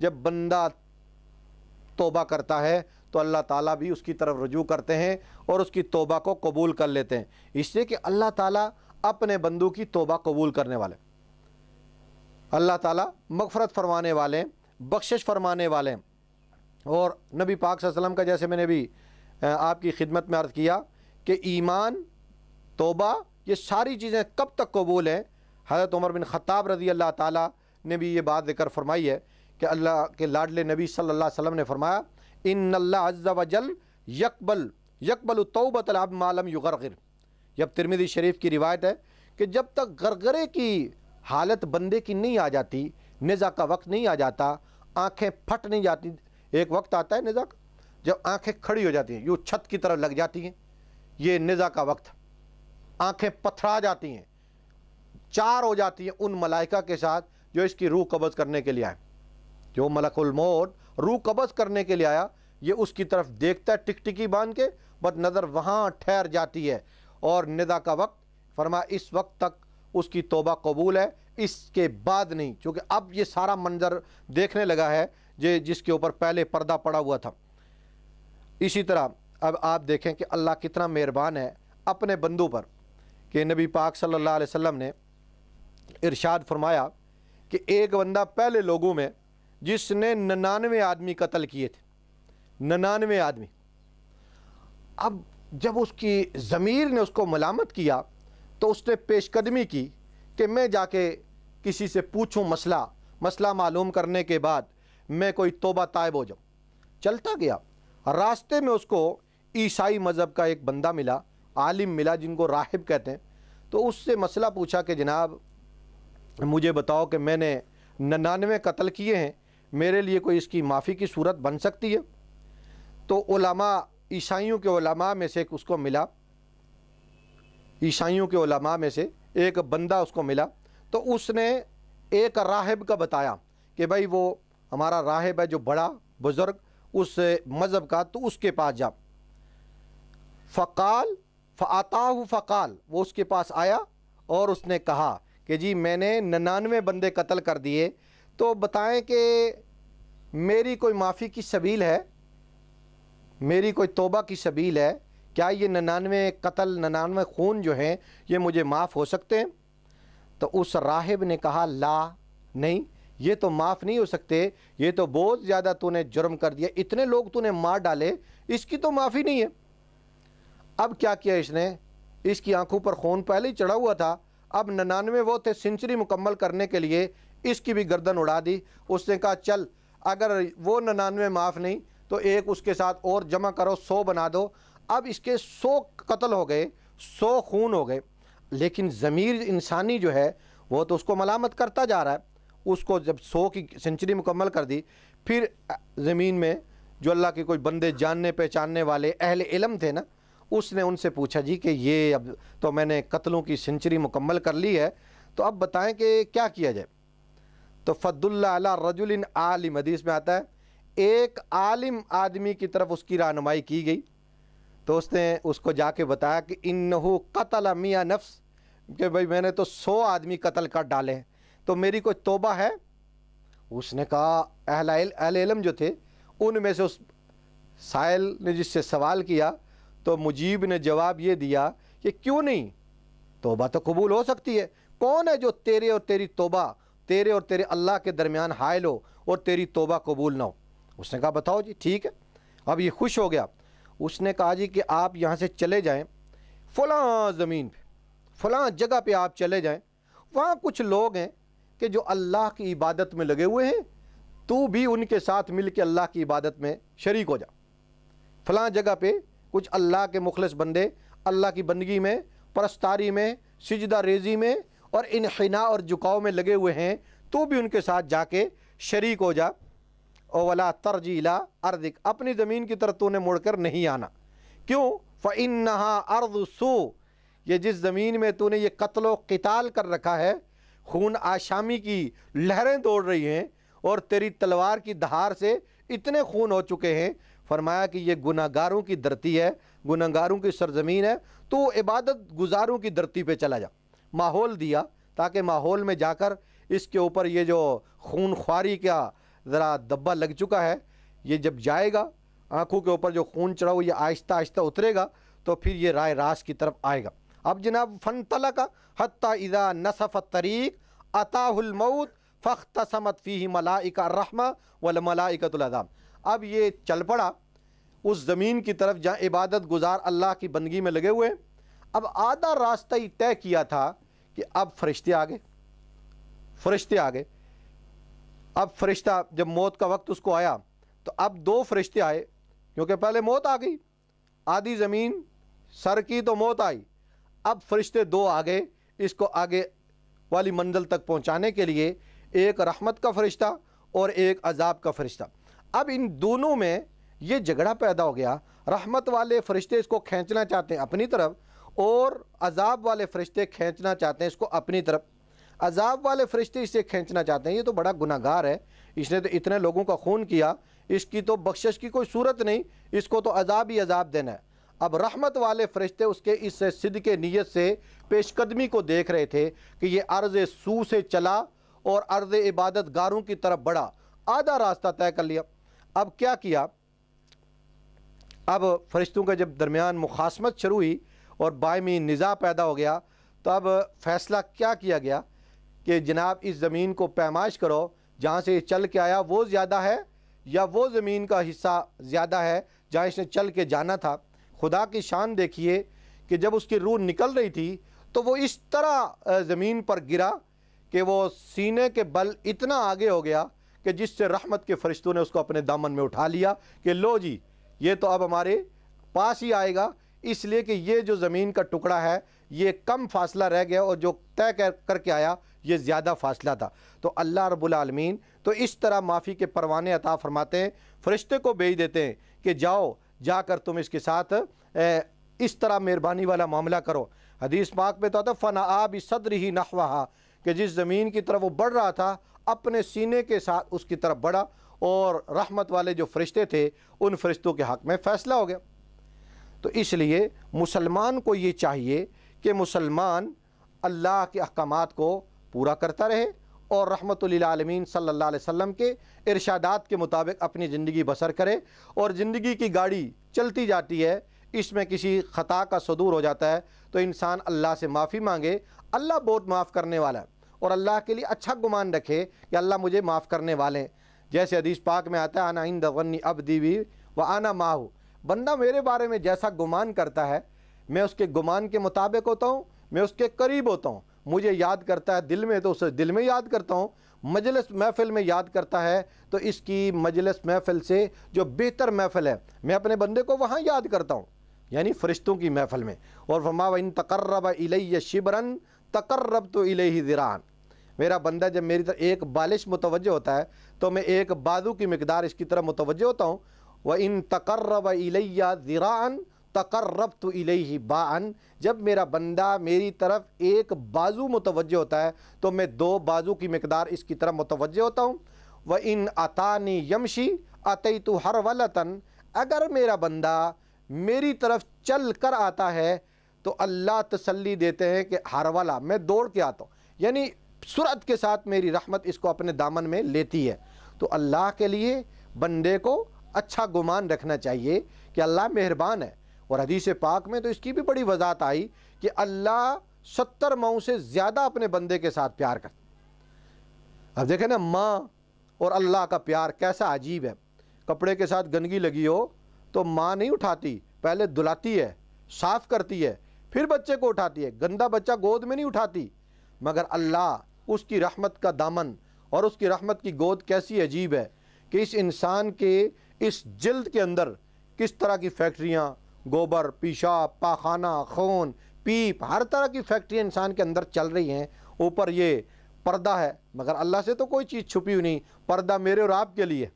जब बंदा तोबा करता है तो अल्लाह ताला भी उसकी तरफ रजू करते हैं और उसकी तोबा को कबूल कर लेते हैं इसलिए कि अल्लाह ताला अपने बंदू की तोबा कबूल करने वाले अल्लाह ताला मगफरत फरमाने वाले बख्शिश फरमाने वाले और नबी पाक सल्लम का जैसे मैंने भी आपकी खिदमत में अर्ज़ किया कि ईमान तोबा ये सारी चीज़ें कब तक कबूल हैं हज़रत उमर बिन ख़ाब रज़ी अल्लाह ताली ने भी ये बात देकर फरमाई है कि अल्लाह के लाडले नबी सल्लल्लाहु अलैहि वसल्लम ने फरमाया इन अल्लाह यकबल यकबल तोबतल अब मालम युगरगिर जब तिरमिदी शरीफ की रिवायत है कि जब तक गरगरे की हालत बंदे की नहीं आ जाती निज़ा का वक्त नहीं आ जाता आँखें फट नहीं जाती एक वक्त आता है निज़ा का जब आँखें खड़ी हो जाती हैं यूँ छत की तरफ लग जाती हैं ये निज़ा का वक्त आँखें पथरा जाती हैं चार हो जाती है उन मलाइका के साथ जो इसकी रूह कबज़ करने के लिए आए जो मलकुलमौत रूह कबज़ करने के लिए आया ये उसकी तरफ देखता है टिकटिकी बांध के बट नज़र वहाँ ठहर जाती है और निदा का वक्त फरमा इस वक्त तक उसकी तोबा कबूल है इसके बाद नहीं क्योंकि अब ये सारा मंजर देखने लगा है जे जिसके ऊपर पहले पर्दा पड़ा हुआ था इसी तरह अब आप देखें कि अल्लाह कितना मेहरबान है अपने बंदू पर कि नबी पाक सल्लल्लाहु अलैहि वसल्लम ने इरशाद फरमाया कि एक बंदा पहले लोगों में जिसने ननानवे आदमी कत्ल किए थे ननानवे आदमी अब जब उसकी ज़मीर ने उसको मलामत किया तो उसने पेशकदमी की कि मैं जाके किसी से पूछूं मसला मसला मालूम करने के बाद मैं कोई तोबा तायब हो जाऊँ चलता गया रास्ते में उसको ईसाई मज़हब का एक बंदा मिला आलिम मिला जिनको राहिब कहते हैं तो उससे मसला पूछा कि जनाब मुझे बताओ कि मैंने नन्नानवे कत्ल किए हैं मेरे लिए कोई इसकी माफ़ी की सूरत बन सकती है तो ओलमा ईसाइयों के ओलमा में से एक उसको मिला ईसाइयों के ओलमा में से एक बंदा उसको मिला तो उसने एक राहब का बताया कि भाई वो हमारा राहब है जो बड़ा बुज़ुर्ग उस मज़हब का तो उसके पास जा फ़काल फ़ाताह फ़काल वो उसके पास आया और उसने कहा कि जी मैंने नन्ानवे बंदे कत्ल कर दिए तो बताएं कि मेरी कोई माफ़ी की शबील है मेरी कोई तोबा की शबील है क्या ये नन्ानवे कत्ल नन्ानवे खून जो हैं ये मुझे माफ़ हो सकते हैं तो उस राहिब ने कहा ला नहीं ये तो माफ़ नहीं हो सकते ये तो बहुत ज़्यादा तूने जुर्म कर दिया इतने लोग तूने मार डाले इसकी तो माफ़ी नहीं है अब क्या किया इसने इसकी आंखों पर खून पहले ही चढ़ा हुआ था अब ननानवे वो थे सेंचुरी मुकम्मल करने के लिए इसकी भी गर्दन उड़ा दी उसने कहा चल अगर वो ननानवे माफ़ नहीं तो एक उसके साथ और जमा करो सौ बना दो अब इसके सौ कत्ल हो गए सौ खून हो गए लेकिन ज़मीर इंसानी जो है वो तो उसको मलामत करता जा रहा है उसको जब सौ की सेंचुरी मुकम्मल कर दी फिर ज़मीन में जो अल्लाह के कोई बंदे जानने पहचानने वाले अहल इलम थे ना उसने उनसे पूछा जी कि ये अब तो मैंने कत्लों की सेंचुरी मुकम्मल कर ली है तो अब बताएं कि क्या किया जाए तो फ़दुल्ला अला रजुल आलिम हदीस में आता है एक आलिम आदमी की तरफ उसकी रहनुमाई की गई तो उसने उसको जाके बताया कि इन्नहु कतल मियाँ नफ्स कि भाई मैंने तो सौ आदमी कत्ल कर डाले हैं तो मेरी कोई तोबा है उसने कहा अहल अहल इलम जो थे उनमें से उस साइल ने जिससे सवाल किया तो मुजीब ने जवाब ये दिया कि क्यों नहीं तोबा तो कबूल हो सकती है कौन है जो तेरे और तेरी तोबा तेरे और तेरे अल्लाह के दरमियान हायल हो और तेरी तोबा कबूल ना हो उसने कहा बताओ जी ठीक है अब ये खुश हो गया उसने कहा जी कि आप यहाँ से चले जाएँ फ़लाँ ज़मीन पर फ़लाँ जगह पर आप चले जाएँ वहाँ कुछ लोग हैं कि जो अल्लाह की इबादत में लगे हुए हैं तू भी उनके साथ मिल के अल्लाह की इबादत में शरीक हो जा फ़लाँ जगह पर कुछ अल्लाह के मुखलस बंदे अल्लाह की बंदगी में परस्तारी में सिजदा रेजी में और इनखना और झुकाव में लगे हुए हैं तो भी उनके साथ जाके शरीक हो जा और वला तरजीला अर्दिक अपनी ज़मीन की तरफ तो उन्हें मुड़कर नहीं आना क्यों फ़िन नहा अर्द सो ये जिस ज़मीन में तूने ये व कताल कर रखा है खून आशामी की लहरें दौड़ रही हैं और तेरी तलवार की धार से इतने खून हो चुके हैं फरमाया कि ये गुनागारों की धरती है गुनागारों की सरजमीन है तो इबादत गुजारों की धरती पे चला जा माहौल दिया ताकि माहौल में जाकर इसके ऊपर ये जो खून ख्वारी का ज़रा दब्बा लग चुका है ये जब जाएगा आँखों के ऊपर जो खून चढ़ा हुआ ये आहिस्ता आहिस्ता उतरेगा तो फिर ये राय रास की तरफ आएगा अब जनाब फन तला का हती इज़ा नसफ़ तरीक अताहुलमौत फ़ख्त समत फ़ी मलाइका रहमा वलमलाइकतुल मलाइकतुलदाम अब ये चल पड़ा उस ज़मीन की तरफ जहाँ इबादत गुजार अल्लाह की बंदगी में लगे हुए अब आधा रास्ता ही तय किया था कि अब फरिश्ते आ गए फरिश्ते आ गए अब फरिश्ता जब मौत का वक्त उसको आया तो अब दो फरिश्ते आए क्योंकि पहले मौत आ गई आधी ज़मीन सर की तो मौत आई अब फरिश्ते दो आ गए इसको आगे वाली मंजिल तक पहुँचाने के लिए एक रहमत का फरिश्ता और एक अजाब का फरिश्ता अब इन दोनों में ये झगड़ा पैदा हो गया रहमत वाले फरिश्ते इसको खींचना चाहते हैं अपनी तरफ और अजाब वाले फरिश्ते खींचना चाहते हैं इसको अपनी तरफ अजाब वाले फरिश्ते इसे खींचना चाहते हैं ये तो बड़ा गुनागार है इसने तो इतने लोगों का खून किया इसकी तो बख्शिश की कोई सूरत नहीं इसको तो अजाब ही अजाब देना है अब रहमत वाले फरिश्ते उसके इस सिद के नीयत से पेशकदमी को देख रहे थे कि ये अर्ज़ सू से चला और अर्ज़ इबादत गारों की तरफ बढ़ा आधा रास्ता तय कर लिया अब क्या किया अब फरिश्तों का जब दरमियान मुखासमत शुरू हुई और बायमी निज़ा पैदा हो गया तो अब फ़ैसला क्या किया गया कि जनाब इस ज़मीन को पैमाइश करो जहाँ से ये चल के आया वो ज़्यादा है या वो ज़मीन का हिस्सा ज़्यादा है जहाँ इसने चल के जाना था खुदा की शान देखिए कि जब उसकी रूह निकल रही थी तो वो इस तरह ज़मीन पर गिरा कि वो सीने के बल इतना आगे हो गया कि जिससे रहमत के फरिश्तों ने उसको अपने दामन में उठा लिया कि लो जी ये तो अब हमारे पास ही आएगा इसलिए कि ये जो ज़मीन का टुकड़ा है ये कम फासला रह गया और जो तय कर करके आया ये ज़्यादा फासला था तो अल्लाह रबालमीन तो इस तरह माफ़ी के परवाने अता फरमाते हैं फरिश्ते को भेज देते हैं कि जाओ जाकर तुम इसके साथ ए, इस तरह मेहरबानी वाला मामला करो हदीस पाक में तो आता फ़ना आब सदर ही नखवा कि जिस ज़मीन की तरफ वो बढ़ रहा था अपने सीने के साथ उसकी तरफ बढ़ा और रहमत वाले जो फरिश्ते थे उन फरिश्तों के हक़ में फ़ैसला हो गया तो इसलिए मुसलमान को ये चाहिए कि मुसलमान अल्लाह के अहकाम को पूरा करता रहे और रहमत सल्ला वसम के इर्शादात के मुताबिक अपनी ज़िंदगी बसर करे और ज़िंदगी की गाड़ी चलती जाती है इसमें किसी ख़ता का सदूर हो जाता है तो इंसान अल्लाह से माफ़ी मांगे अल्लाह बहुत माफ़ करने वाला है और अल्लाह के लिए अच्छा गुमान रखे कि अल्लाह मुझे माफ़ करने वाले हैं जैसे हदीस पाक में आता है आना इन दवन्नी अब दीवी व आना माहू बंदा मेरे बारे में जैसा गुमान करता है मैं उसके गुमान के मुताबिक होता हूँ मैं उसके करीब होता हूँ मुझे याद करता है दिल में तो उसे दिल में याद करता हूँ मजलिस महफ़िल में याद करता है तो इसकी मजलिस महफ़िल से जो बेहतर महफ़िल है मैं अपने बंदे को वहाँ याद करता हूँ यानी फ़रिश्तों की महफ़ल में और फमा इन तकर्रब इलैय शिबरन तकर्रब तो इलेही ज़रान मेरा बंदा जब मेरी तरफ एक बालिश मुतवजह होता है तो मैं एक बाजू की मकदार इसकी तरफ मुतवजह होता हूँ व इन तकर्रब इलैया ज़रान तकर्रब तो इलेही बान जब मेरा बंदा मेरी तरफ एक बाजू मुतवजह होता है तो मैं दो बाजू की मकदार इसकी तरफ मुतवजह होता हूँ व इन अतानी यमशी अतई तो हर वलतन अगर मेरा बंदा मेरी तरफ चल कर आता है तो अल्लाह तसल्ली देते हैं कि वाला मैं दौड़ के आता हूँ यानी सुरत के साथ मेरी रहमत इसको अपने दामन में लेती है तो अल्लाह के लिए बंदे को अच्छा गुमान रखना चाहिए कि अल्लाह मेहरबान है और हदीस पाक में तो इसकी भी बड़ी वजात आई कि अल्लाह सत्तर माओ से ज़्यादा अपने बंदे के साथ प्यार कर अब देखें ना माँ और अल्लाह का प्यार कैसा अजीब है कपड़े के साथ गंदगी लगी हो तो माँ नहीं उठाती पहले धुलाती है साफ़ करती है फिर बच्चे को उठाती है गंदा बच्चा गोद में नहीं उठाती मगर अल्लाह उसकी रहमत का दामन और उसकी रहमत की गोद कैसी अजीब है कि इस इंसान के इस जल्द के अंदर किस तरह की फैक्ट्रियाँ गोबर पेशाब पाखाना खून पीप हर तरह की फैक्ट्रियाँ इंसान के अंदर चल रही हैं ऊपर ये पर्दा है मगर अल्लाह से तो कोई चीज़ छुपी हुई नहीं पर्दा मेरे और आप के लिए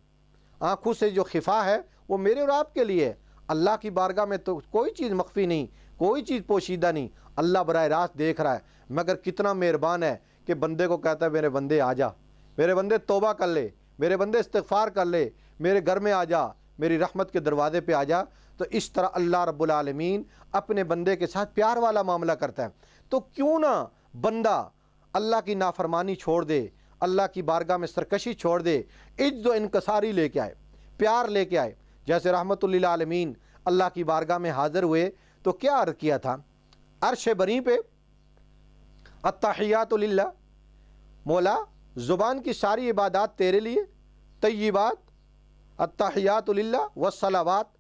आँखों से जो खिफा है वो मेरे और आप के लिए है अल्लाह की बारगाह में तो कोई चीज़ मख्फी नहीं कोई चीज़ पोशीदा नहीं अल्लाह बर रास्त देख रहा है मगर कितना मेहरबान है कि बंदे को कहता है मेरे बंदे आ जा मेरे बंदे तोबा कर ले मेरे बंदे इस्तफ़ार कर ले मेरे घर में आ जा मेरी रहमत के दरवाज़े पे आ जा तो इस तरह अल्लाह रब्लमीन अपने बंदे के साथ प्यार वाला मामला करता है तो क्यों ना बंदा अल्लाह की नाफरमानी छोड़ दे अल्लाह की बारगाह में सरकशी छोड़ दे इज्ज इनकसारी लेके आए प्यार लेके आए जैसे रहमत आलमीन अल्लाह की बारगाह में हाज़िर हुए तो क्या अर्ज किया था अरश बरी पे अतहियातल्ला मौला ज़ुबान की सारी इबादत तेरे लिए तय्यबात अतहियातल्ला व सलावात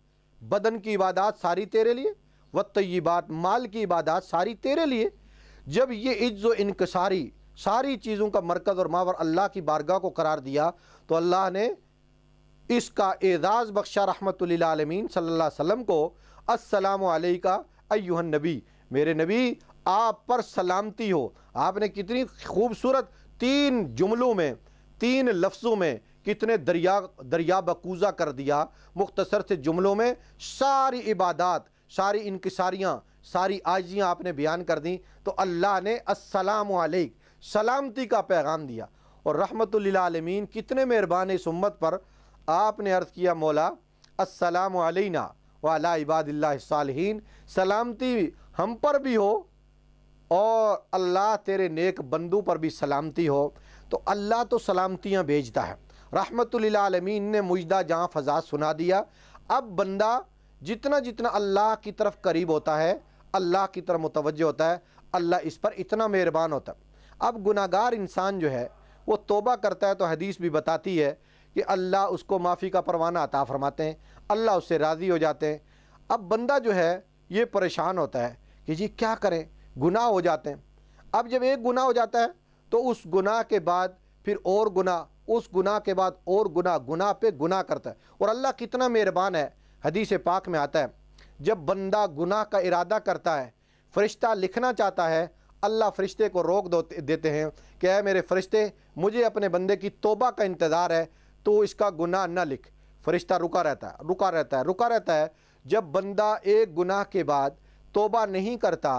बदन की इबादत सारी तेरे लिए व तय्यबात माल की इबादत सारी तेरे लिए जब ये इज्ज़ इनकसारी सारी चीज़ों का मरकज़ और मावर अल्लाह की बारगाह को करार दिया तो अल्लाह ने इसका एजाज़ बख्शा रहमत आलमीन सल्ला वसम को अस्सलाम वालेका अयुहन नबी मेरे नबी आप पर सलामती हो आपने कितनी खूबसूरत तीन जुमलों में तीन लफ्ज़ों में कितने दरिया दरिया बकूज़ा कर दिया मुख्तसर से जुमलों में सारी इबादत सारी इनकसारियाँ सारी आजियाँ आपने बयान कर दी तो अल्लाह ने अस्सलाम वालेक सलामती का पैगाम दिया और आलमीन कितने मेहरबान इस उम्मत पर आपने अर्ज़ किया मौला अस्सलाम अलैना वाला इबादिल्लासालहीन सलामती हम पर भी हो और अल्लाह तेरे नेक बंदू पर भी सलामती हो तो अल्लाह तो सलामतियाँ भेजता है रहमतमीन ने मुजदा जहाँ फजा सुना दिया अब बंदा जितना जितना अल्लाह की तरफ करीब होता है अल्लाह की तरफ मुतवजह होता है अल्लाह इस पर इतना मेहरबान होता है अब गुनागार इंसान जो है वो तोबा करता है तो हदीस भी बताती है कि अल्लाह उसको माफ़ी का परवाना अता फरमाते हैं अल्लाह उससे राज़ी हो जाते हैं अब बंदा जो है ये परेशान होता है कि जी क्या करें गुनाह हो जाते हैं अब जब एक गुनाह हो जाता है तो उस गुनाह के बाद फिर और गुनाह उस गुनाह के बाद और गुनाह गुनाह पे गुनाह करता है और अल्लाह कितना मेहरबान है हदीस पाक में आता है जब बंदा गुनाह का इरादा करता है फरिश्ता लिखना चाहता है अल्लाह फरिश्ते को रोक देते हैं कि है मेरे फरिश्ते मुझे अपने बंदे की तोबा का इंतज़ार है तो इसका गुनाह न लिख फरिश्ता रुका रहता है रुका रहता है रुका रहता है जब बंदा एक गुनाह के बाद तोबा नहीं करता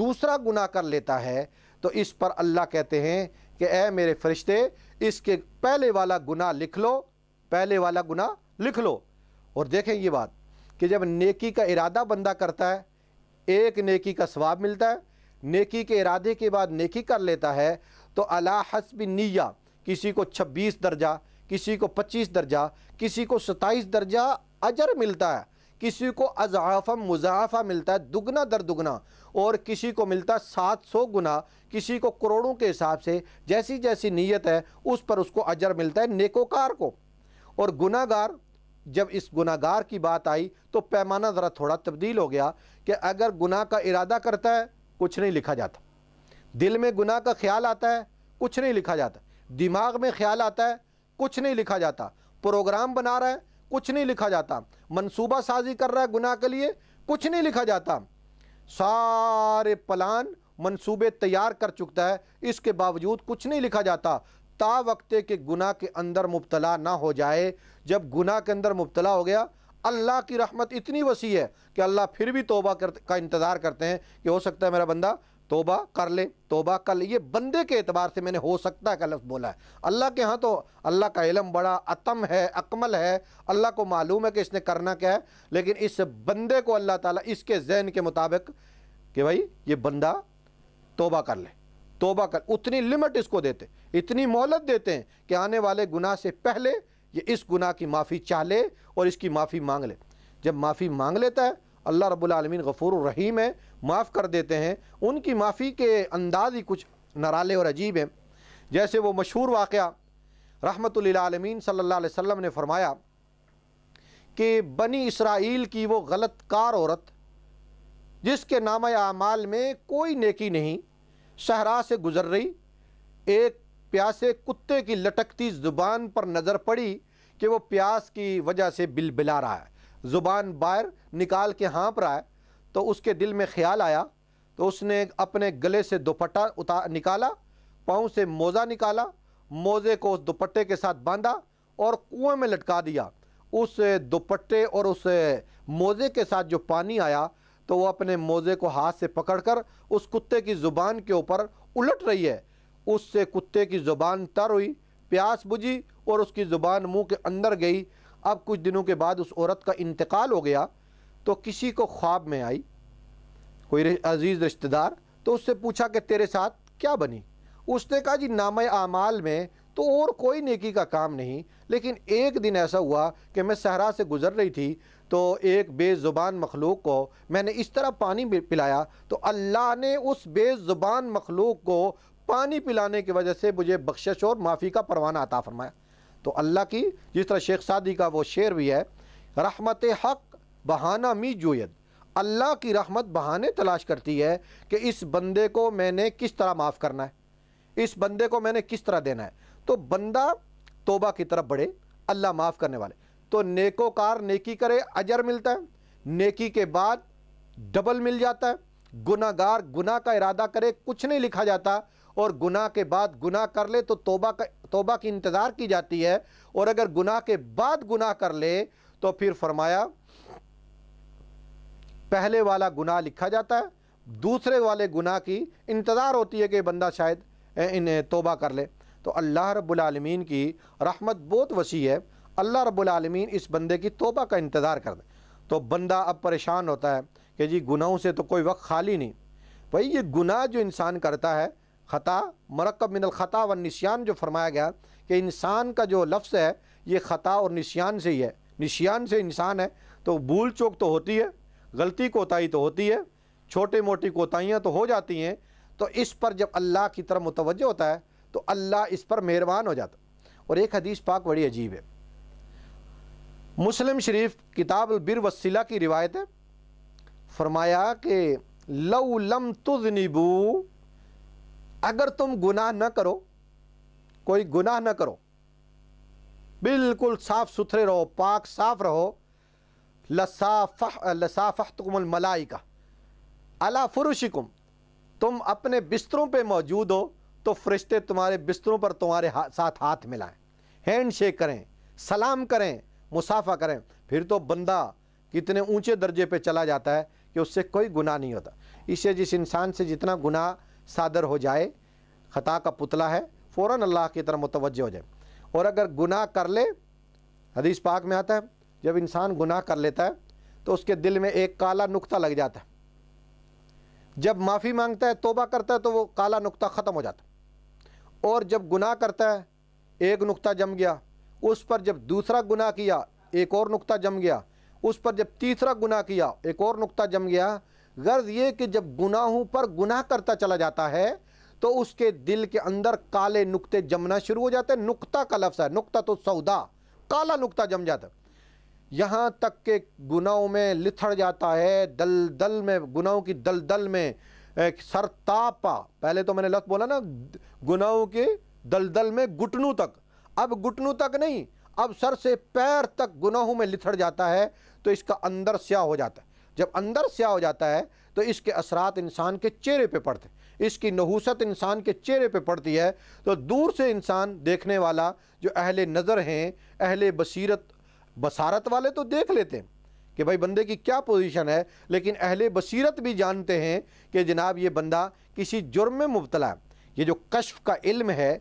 दूसरा गुनाह कर लेता है तो इस पर अल्लाह कहते हैं कि ए मेरे फरिश्ते इसके पहले वाला गुनाह लिख लो पहले वाला गुनाह लिख लो और देखें ये बात कि जब नेकी का इरादा बंदा करता है एक नेकी का स्वाब मिलता है नेकी के इरादे के बाद नेकी कर लेता है तो अला हसब निया किसी को 26 दर्जा किसी को पच्चीस दर्जा किसी को सत्ताईस दर्जा अजर मिलता है किसी को अजाफा मुजाफा मिलता है दुगना दर दुगना और किसी को मिलता है सात सौ गुना किसी को करोड़ों के हिसाब से जैसी जैसी नीयत है उस पर उसको अजर मिलता है नेकोकार को और गुनागार जब इस गुनागार की बात आई तो पैमाना ज़रा थोड़ा तब्दील हो गया कि अगर गुनाह का इरादा करता है कुछ नहीं लिखा जाता दिल में गुनाह का ख्याल आता है कुछ नहीं लिखा जाता दिमाग में ख्याल आता है कुछ नहीं लिखा जाता प्रोग्राम बना रहा है कुछ नहीं लिखा जाता मनसूबा साजी कर रहा है गुनाह के लिए कुछ नहीं लिखा जाता सारे प्लान मनसूबे तैयार कर चुकता है इसके बावजूद कुछ नहीं लिखा जाता ता वक्ते के गुनाह के अंदर मुबतला ना हो जाए जब गुनाह के अंदर मुबतला हो गया अल्लाह की रहमत इतनी वसी है कि अल्लाह फिर भी तोबा कर का इंतज़ार करते हैं कि हो सकता है मेरा बंदा तोबा कर ले तोबा कर ले ये बंदे के एतबार से मैंने हो सकता है का लफ्ज़ बोला है अल्लाह के यहाँ तो अल्लाह का इलम बड़ा अतम है अकमल है अल्लाह को मालूम है कि इसने करना क्या है लेकिन इस बंदे को अल्लाह ताला इसके जहन के मुताबिक कि भाई ये बंदा तोबा कर ले तोबा कर उतनी लिमिट इसको देते इतनी मोहलत देते हैं कि आने वाले गुनाह से पहले ये इस गुनाह की माफ़ी चाह ले और इसकी माफ़ी मांग ले जब माफ़ी मांग लेता है अल्लाह रबालमीन गफ़ूर रहीम है माफ़ कर देते हैं उनकी माफ़ी के अंदाज ही कुछ नराले और अजीब हैं जैसे वो मशहूर वाक़ रहमतमीन सल्ला वम ने फरमाया कि बनी इसराइल की वो गलत कार औरत जिसके नाम आमाल में कोई नेकी नहीं सहरा से गुज़र रही एक प्यासे कुत्ते की लटकती ज़ुबान पर नज़र पड़ी कि वो प्यास की वजह से बिलबिला रहा है ज़ुबान बाहर निकाल के हाँप रहा है तो उसके दिल में ख्याल आया तो उसने अपने गले से दुपट्टा उतार निकाला पाँव से मोज़ा निकाला मोज़े को उस दुपट्टे के साथ बांधा और कुएं में लटका दिया उस दुपट्टे और उस मोज़े के साथ जो पानी आया तो वो अपने मोज़े को हाथ से पकड़कर उस कुत्ते की ज़ुबान के ऊपर उलट रही है उससे कुत्ते की ज़ुबान तर हुई प्यास बुझी और उसकी ज़ुबान मुंह के अंदर गई अब कुछ दिनों के बाद उस औरत का इंतकाल हो गया तो किसी को ख्वाब में आई कोई अजीज़ रिश्तेदार तो उससे पूछा कि तेरे साथ क्या बनी उसने कहा जी नाम आमाल में तो और कोई नेकी का काम नहीं लेकिन एक दिन ऐसा हुआ कि मैं सहरा से गुज़र रही थी तो एक बेज़ुबान मखलूक को मैंने इस तरह पानी पिलाया तो अल्लाह ने उस बेज़ुबान मखलूक को पानी पिलाने की वजह से मुझे बख्शिश और माफ़ी का परवाना अता फरमाया तो अल्लाह की जिस तरह शेख सादी का वो शेर भी है रहमत हक बहाना मी जोयद अल्लाह की रहमत बहाने तलाश करती है कि इस बंदे को मैंने किस तरह माफ़ करना है इस बंदे को मैंने किस तरह देना है तो बंदा तोबा की तरफ बढ़े अल्लाह माफ़ करने वाले तो नेकोकार नेकी करे अजर मिलता है नेकी के बाद डबल मिल जाता है गुनागार गुना का इरादा करे कुछ नहीं लिखा जाता और गुनाह के बाद गुना कर ले तो तोबा का तोबा की इंतज़ार की जाती है और अगर गुनाह के बाद गुनाह कर ले तो फिर फरमाया पहले वाला गुनाह लिखा जाता है दूसरे वाले गुनाह की इंतज़ार होती है कि बंदा शायद इन्हें तोबा कर ले तो अल्लाह रब्लमीन की रहमत बहुत वसी है अल्लाह रब्लमीन इस बंदे की तोबा का इंतज़ार कर दे तो बंदा अब परेशान होता है कि जी गुनाहों से तो कोई वक्त खाली नहीं भाई ये गुनाह जो इंसान करता है ख़ता मरकब मिनल ख़ता व निशान जो फरमाया गया कि इंसान का जो लफ्स है ये ख़ता और निशान से ही है निशान से इंसान है तो भूल चोक तो होती है गलती कोताही तो होती है छोटी मोटी कोताहियाँ तो हो जाती हैं तो इस पर जब अल्लाह की तरफ मुतवजह होता है तो अल्लाह इस पर मेहरबान हो जाता और एक हदीस पाक बड़ी अजीब है मुस्लिम शरीफ किताब बिर वसीला की रिवायत है फरमाया कि लम तुजनिबू अगर तुम गुनाह न करो कोई गुनाह न करो बिल्कुल साफ़ सुथरे रहो पाक साफ रहो लसाफ़ मलाई का अला फ़ुरुशिकुम तुम अपने बिस्तरों पे मौजूद हो तो फरिश्ते तुम्हारे बिस्तरों पर तुम्हारे हा, साथ हाथ मिलाएं हैंड शेक करें सलाम करें मुसाफा करें फिर तो बंदा कितने ऊंचे दर्जे पे चला जाता है कि उससे कोई गुनाह नहीं होता इससे जिस इंसान से जितना गुनाह सादर हो जाए ख़ता का पुतला है फ़ौर अल्लाह की तरफ मुतव हो जाए और अगर गुनाह कर ले हदीस पाक में आता है जब इंसान गुनाह कर लेता है तो उसके दिल में एक काला नुक्ता लग जाता है जब माफ़ी मांगता है तोबा करता है तो वो काला नुक्ता ख़त्म हो जाता है और जब गुनाह करता है एक नुक्ता जम गया उस पर जब दूसरा गुनाह किया एक और नुक्ता जम गया उस पर जब तीसरा गुनाह किया एक और नुक्ता जम गया गर्ज ये कि जब गुनाहों पर गुनाह करता चला जाता है तो उसके दिल के अंदर काले नुक्ते जमना शुरू हो जाते हैं नुकता का लफ्ज़ है नुकता तो सौदा काला नुकता जम जाता यहाँ तक के गुनाहों में लिथड़ जाता है दल दल में गुनाहों की दल दल में सरतापा पहले तो मैंने लफ्ज़ बोला ना गुनाहों के दल दल में घुटनों तक अब घुटनों तक नहीं अब सर से पैर तक गुनाहों में लिथड़ जाता है तो इसका अंदर स्या हो जाता है जब अंदर स्याह हो जाता है तो इसके असरात इंसान के चेहरे पे पड़ते हैं इसकी नहूसत इंसान के चेहरे पे पड़ती है तो दूर से इंसान देखने वाला जो अहले नज़र हैं अहले बसीरत बसारत वाले तो देख लेते हैं कि भाई बंदे की क्या पोजीशन है लेकिन अहले बसीरत भी जानते हैं कि जनाब ये बंदा किसी जुर्म में मुबतला है ये जो कश्फ का इल्म है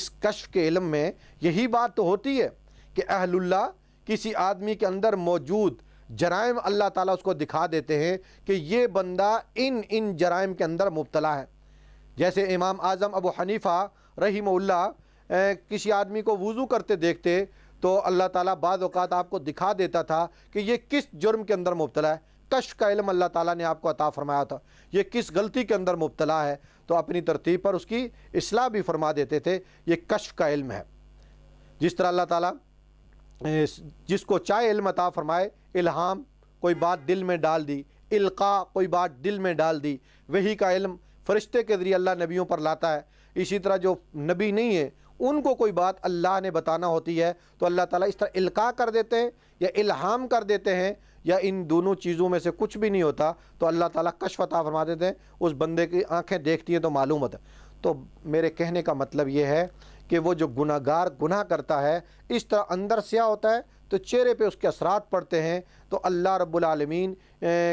इस कश्फ के इल्म में यही बात तो होती है कि अहलुल्ला किसी आदमी के अंदर मौजूद जराइम अल्लाह ताला उसको दिखा देते हैं कि ये बंदा इन इन जराइम के अंदर मुबतला है जैसे इमाम आज़म अबू हनीफ़ा रहीमल्ला किसी आदमी को वज़ू करते देखते तो अल्लाह ताला बाद अवत आपको दिखा देता था कि ये किस जुर्म के अंदर मुबतला है कश का इलम अल्लाह ताला ने आपको अता फ़रमाया था ये किस गलती के अंदर मुबतला है तो अपनी तरतीब पर उसकी असलाह भी फरमा देते थे ये कश का इल्म है जिस तरह अल्लाह ताला जिसको चाहे इल्म अता फरमाए इल्हाम कोई बात दिल में डाल दी इल्का कोई बात दिल में डाल दी वही का इल्म फरिश्ते के ज़रिए अल्लाह नबियों पर लाता है इसी तरह जो नबी नहीं है उनको कोई बात अल्लाह ने बताना होती है तो अल्लाह ताला इस तरह इल्का कर देते हैं या इल्हाम कर देते हैं या इन दोनों चीज़ों में से कुछ भी नहीं होता तो अल्लाह ताला कशफता फरमा देते हैं उस बंदे की आँखें देखती हैं तो मालूम होता है तो मेरे कहने का मतलब ये है कि वो जो गुनागार गुनाह करता है इस तरह अंदर स्या होता है तो चेहरे पे उसके असरात पड़ते हैं तो अल्लाह रब्बुलमीन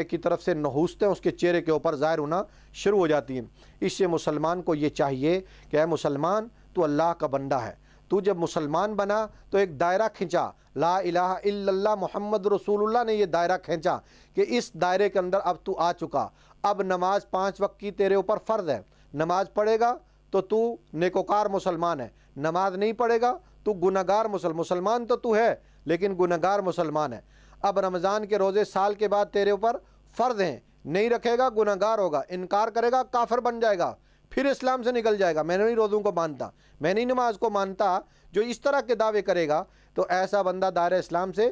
की तरफ से हैं उसके चेहरे के ऊपर ज़ाहिर होना शुरू हो जाती हैं इससे मुसलमान को ये चाहिए कि अः मुसलमान तो अल्लाह का बंदा है तू जब मुसलमान बना तो एक दायरा खींचा ला इलाहा इल्लल्लाह मोहम्मद रसूलुल्लाह ने ये दायरा खींचा कि इस दायरे के अंदर अब तू आ चुका अब नमाज पाँच वक्त की तेरे ऊपर फ़र्ज़ है नमाज पढ़ेगा तो तू नेकोकार मुसलमान है नमाज नहीं पढ़ेगा तू गुनागार मुसल मुसलमान तो तू है लेकिन गुनागार मुसलमान है अब रमज़ान के रोज़े साल के बाद तेरे ऊपर फ़र्ज हैं नहीं रखेगा गुनागार होगा इनकार करेगा काफिर बन जाएगा फिर इस्लाम से निकल जाएगा मैंने नहीं रोज़ों को मानता मैं नहीं नमाज को मानता जो इस तरह के दावे करेगा तो ऐसा बंदा दायरा इस्लाम से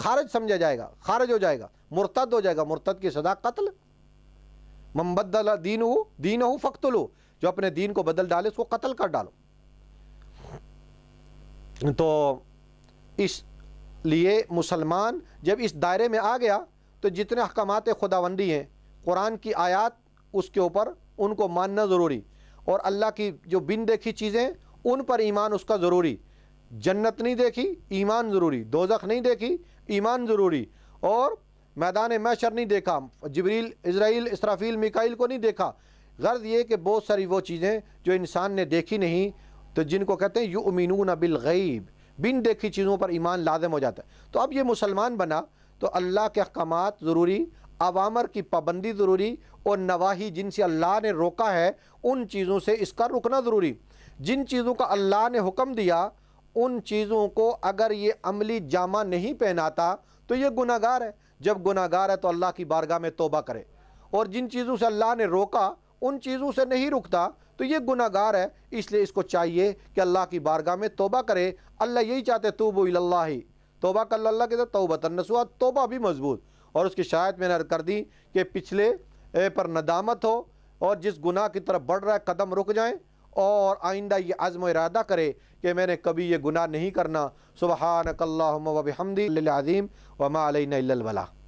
खारज समझा जाएगा खारज हो जाएगा मुर्तद हो जाएगा मुर्तद की सजा कत्ल मम्बदला दीन हो दीन हो फ़ख्तलो जो अपने दीन को बदल डाले उसको कत्ल कर डालो तो इस लिए मुसलमान जब इस दायरे में आ गया तो जितने अहकाम खुदाबंदी हैं कुरान की आयात उसके ऊपर उनको मानना ज़रूरी और अल्लाह की जो बिन देखी चीज़ें उन पर ईमान उसका ज़रूरी जन्नत नहीं देखी ईमान ज़रूरी दोजख नहीं देखी ईमान ज़रूरी और मैदान मैशर नहीं देखा जबरील इसराइल इसराफील मिकाइल को नहीं देखा गर्ज ये कि बहुत सारी वो चीज़ें जो इंसान ने देखी नहीं तो जिनको कहते हैं यू न बिल गईब बिन देखी चीज़ों पर ईमान लाजम हो जाता है तो अब ये मुसलमान बना तो अल्लाह के अहकाम ज़रूरी अवामर की पाबंदी ज़रूरी और नवाही जिनसे अल्लाह ने रोका है उन चीज़ों से इसका रुकना ज़रूरी जिन चीज़ों का अल्लाह ने हुक्म दिया उन चीज़ों को अगर ये अमली जामा नहीं पहनाता तो ये गुनागार है जब गुनागार है तो अल्लाह की बारगाह में तोबा करे और जिन चीज़ों से अल्लाह ने रोका उन चीज़ों से नहीं रुकता तो ये गुनागार है इसलिए इसको चाहिए कि अल्लाह की बारगाह में तोबा करे अल्लाह यही चाहते अल्लाह ही तोबा कर अल्लाह के तो तोबा तोबा भी मजबूत और उसकी शायद मैंने कर दी कि पिछले पर नदामत हो और जिस गुनाह की तरफ बढ़ रहा है कदम रुक जाएँ और आइंदा ये आज़म इरादा करे कि मैंने कभी ये गुनाह नहीं करना सुबह नकल्ला हमदी अज़ीम वमा अलबला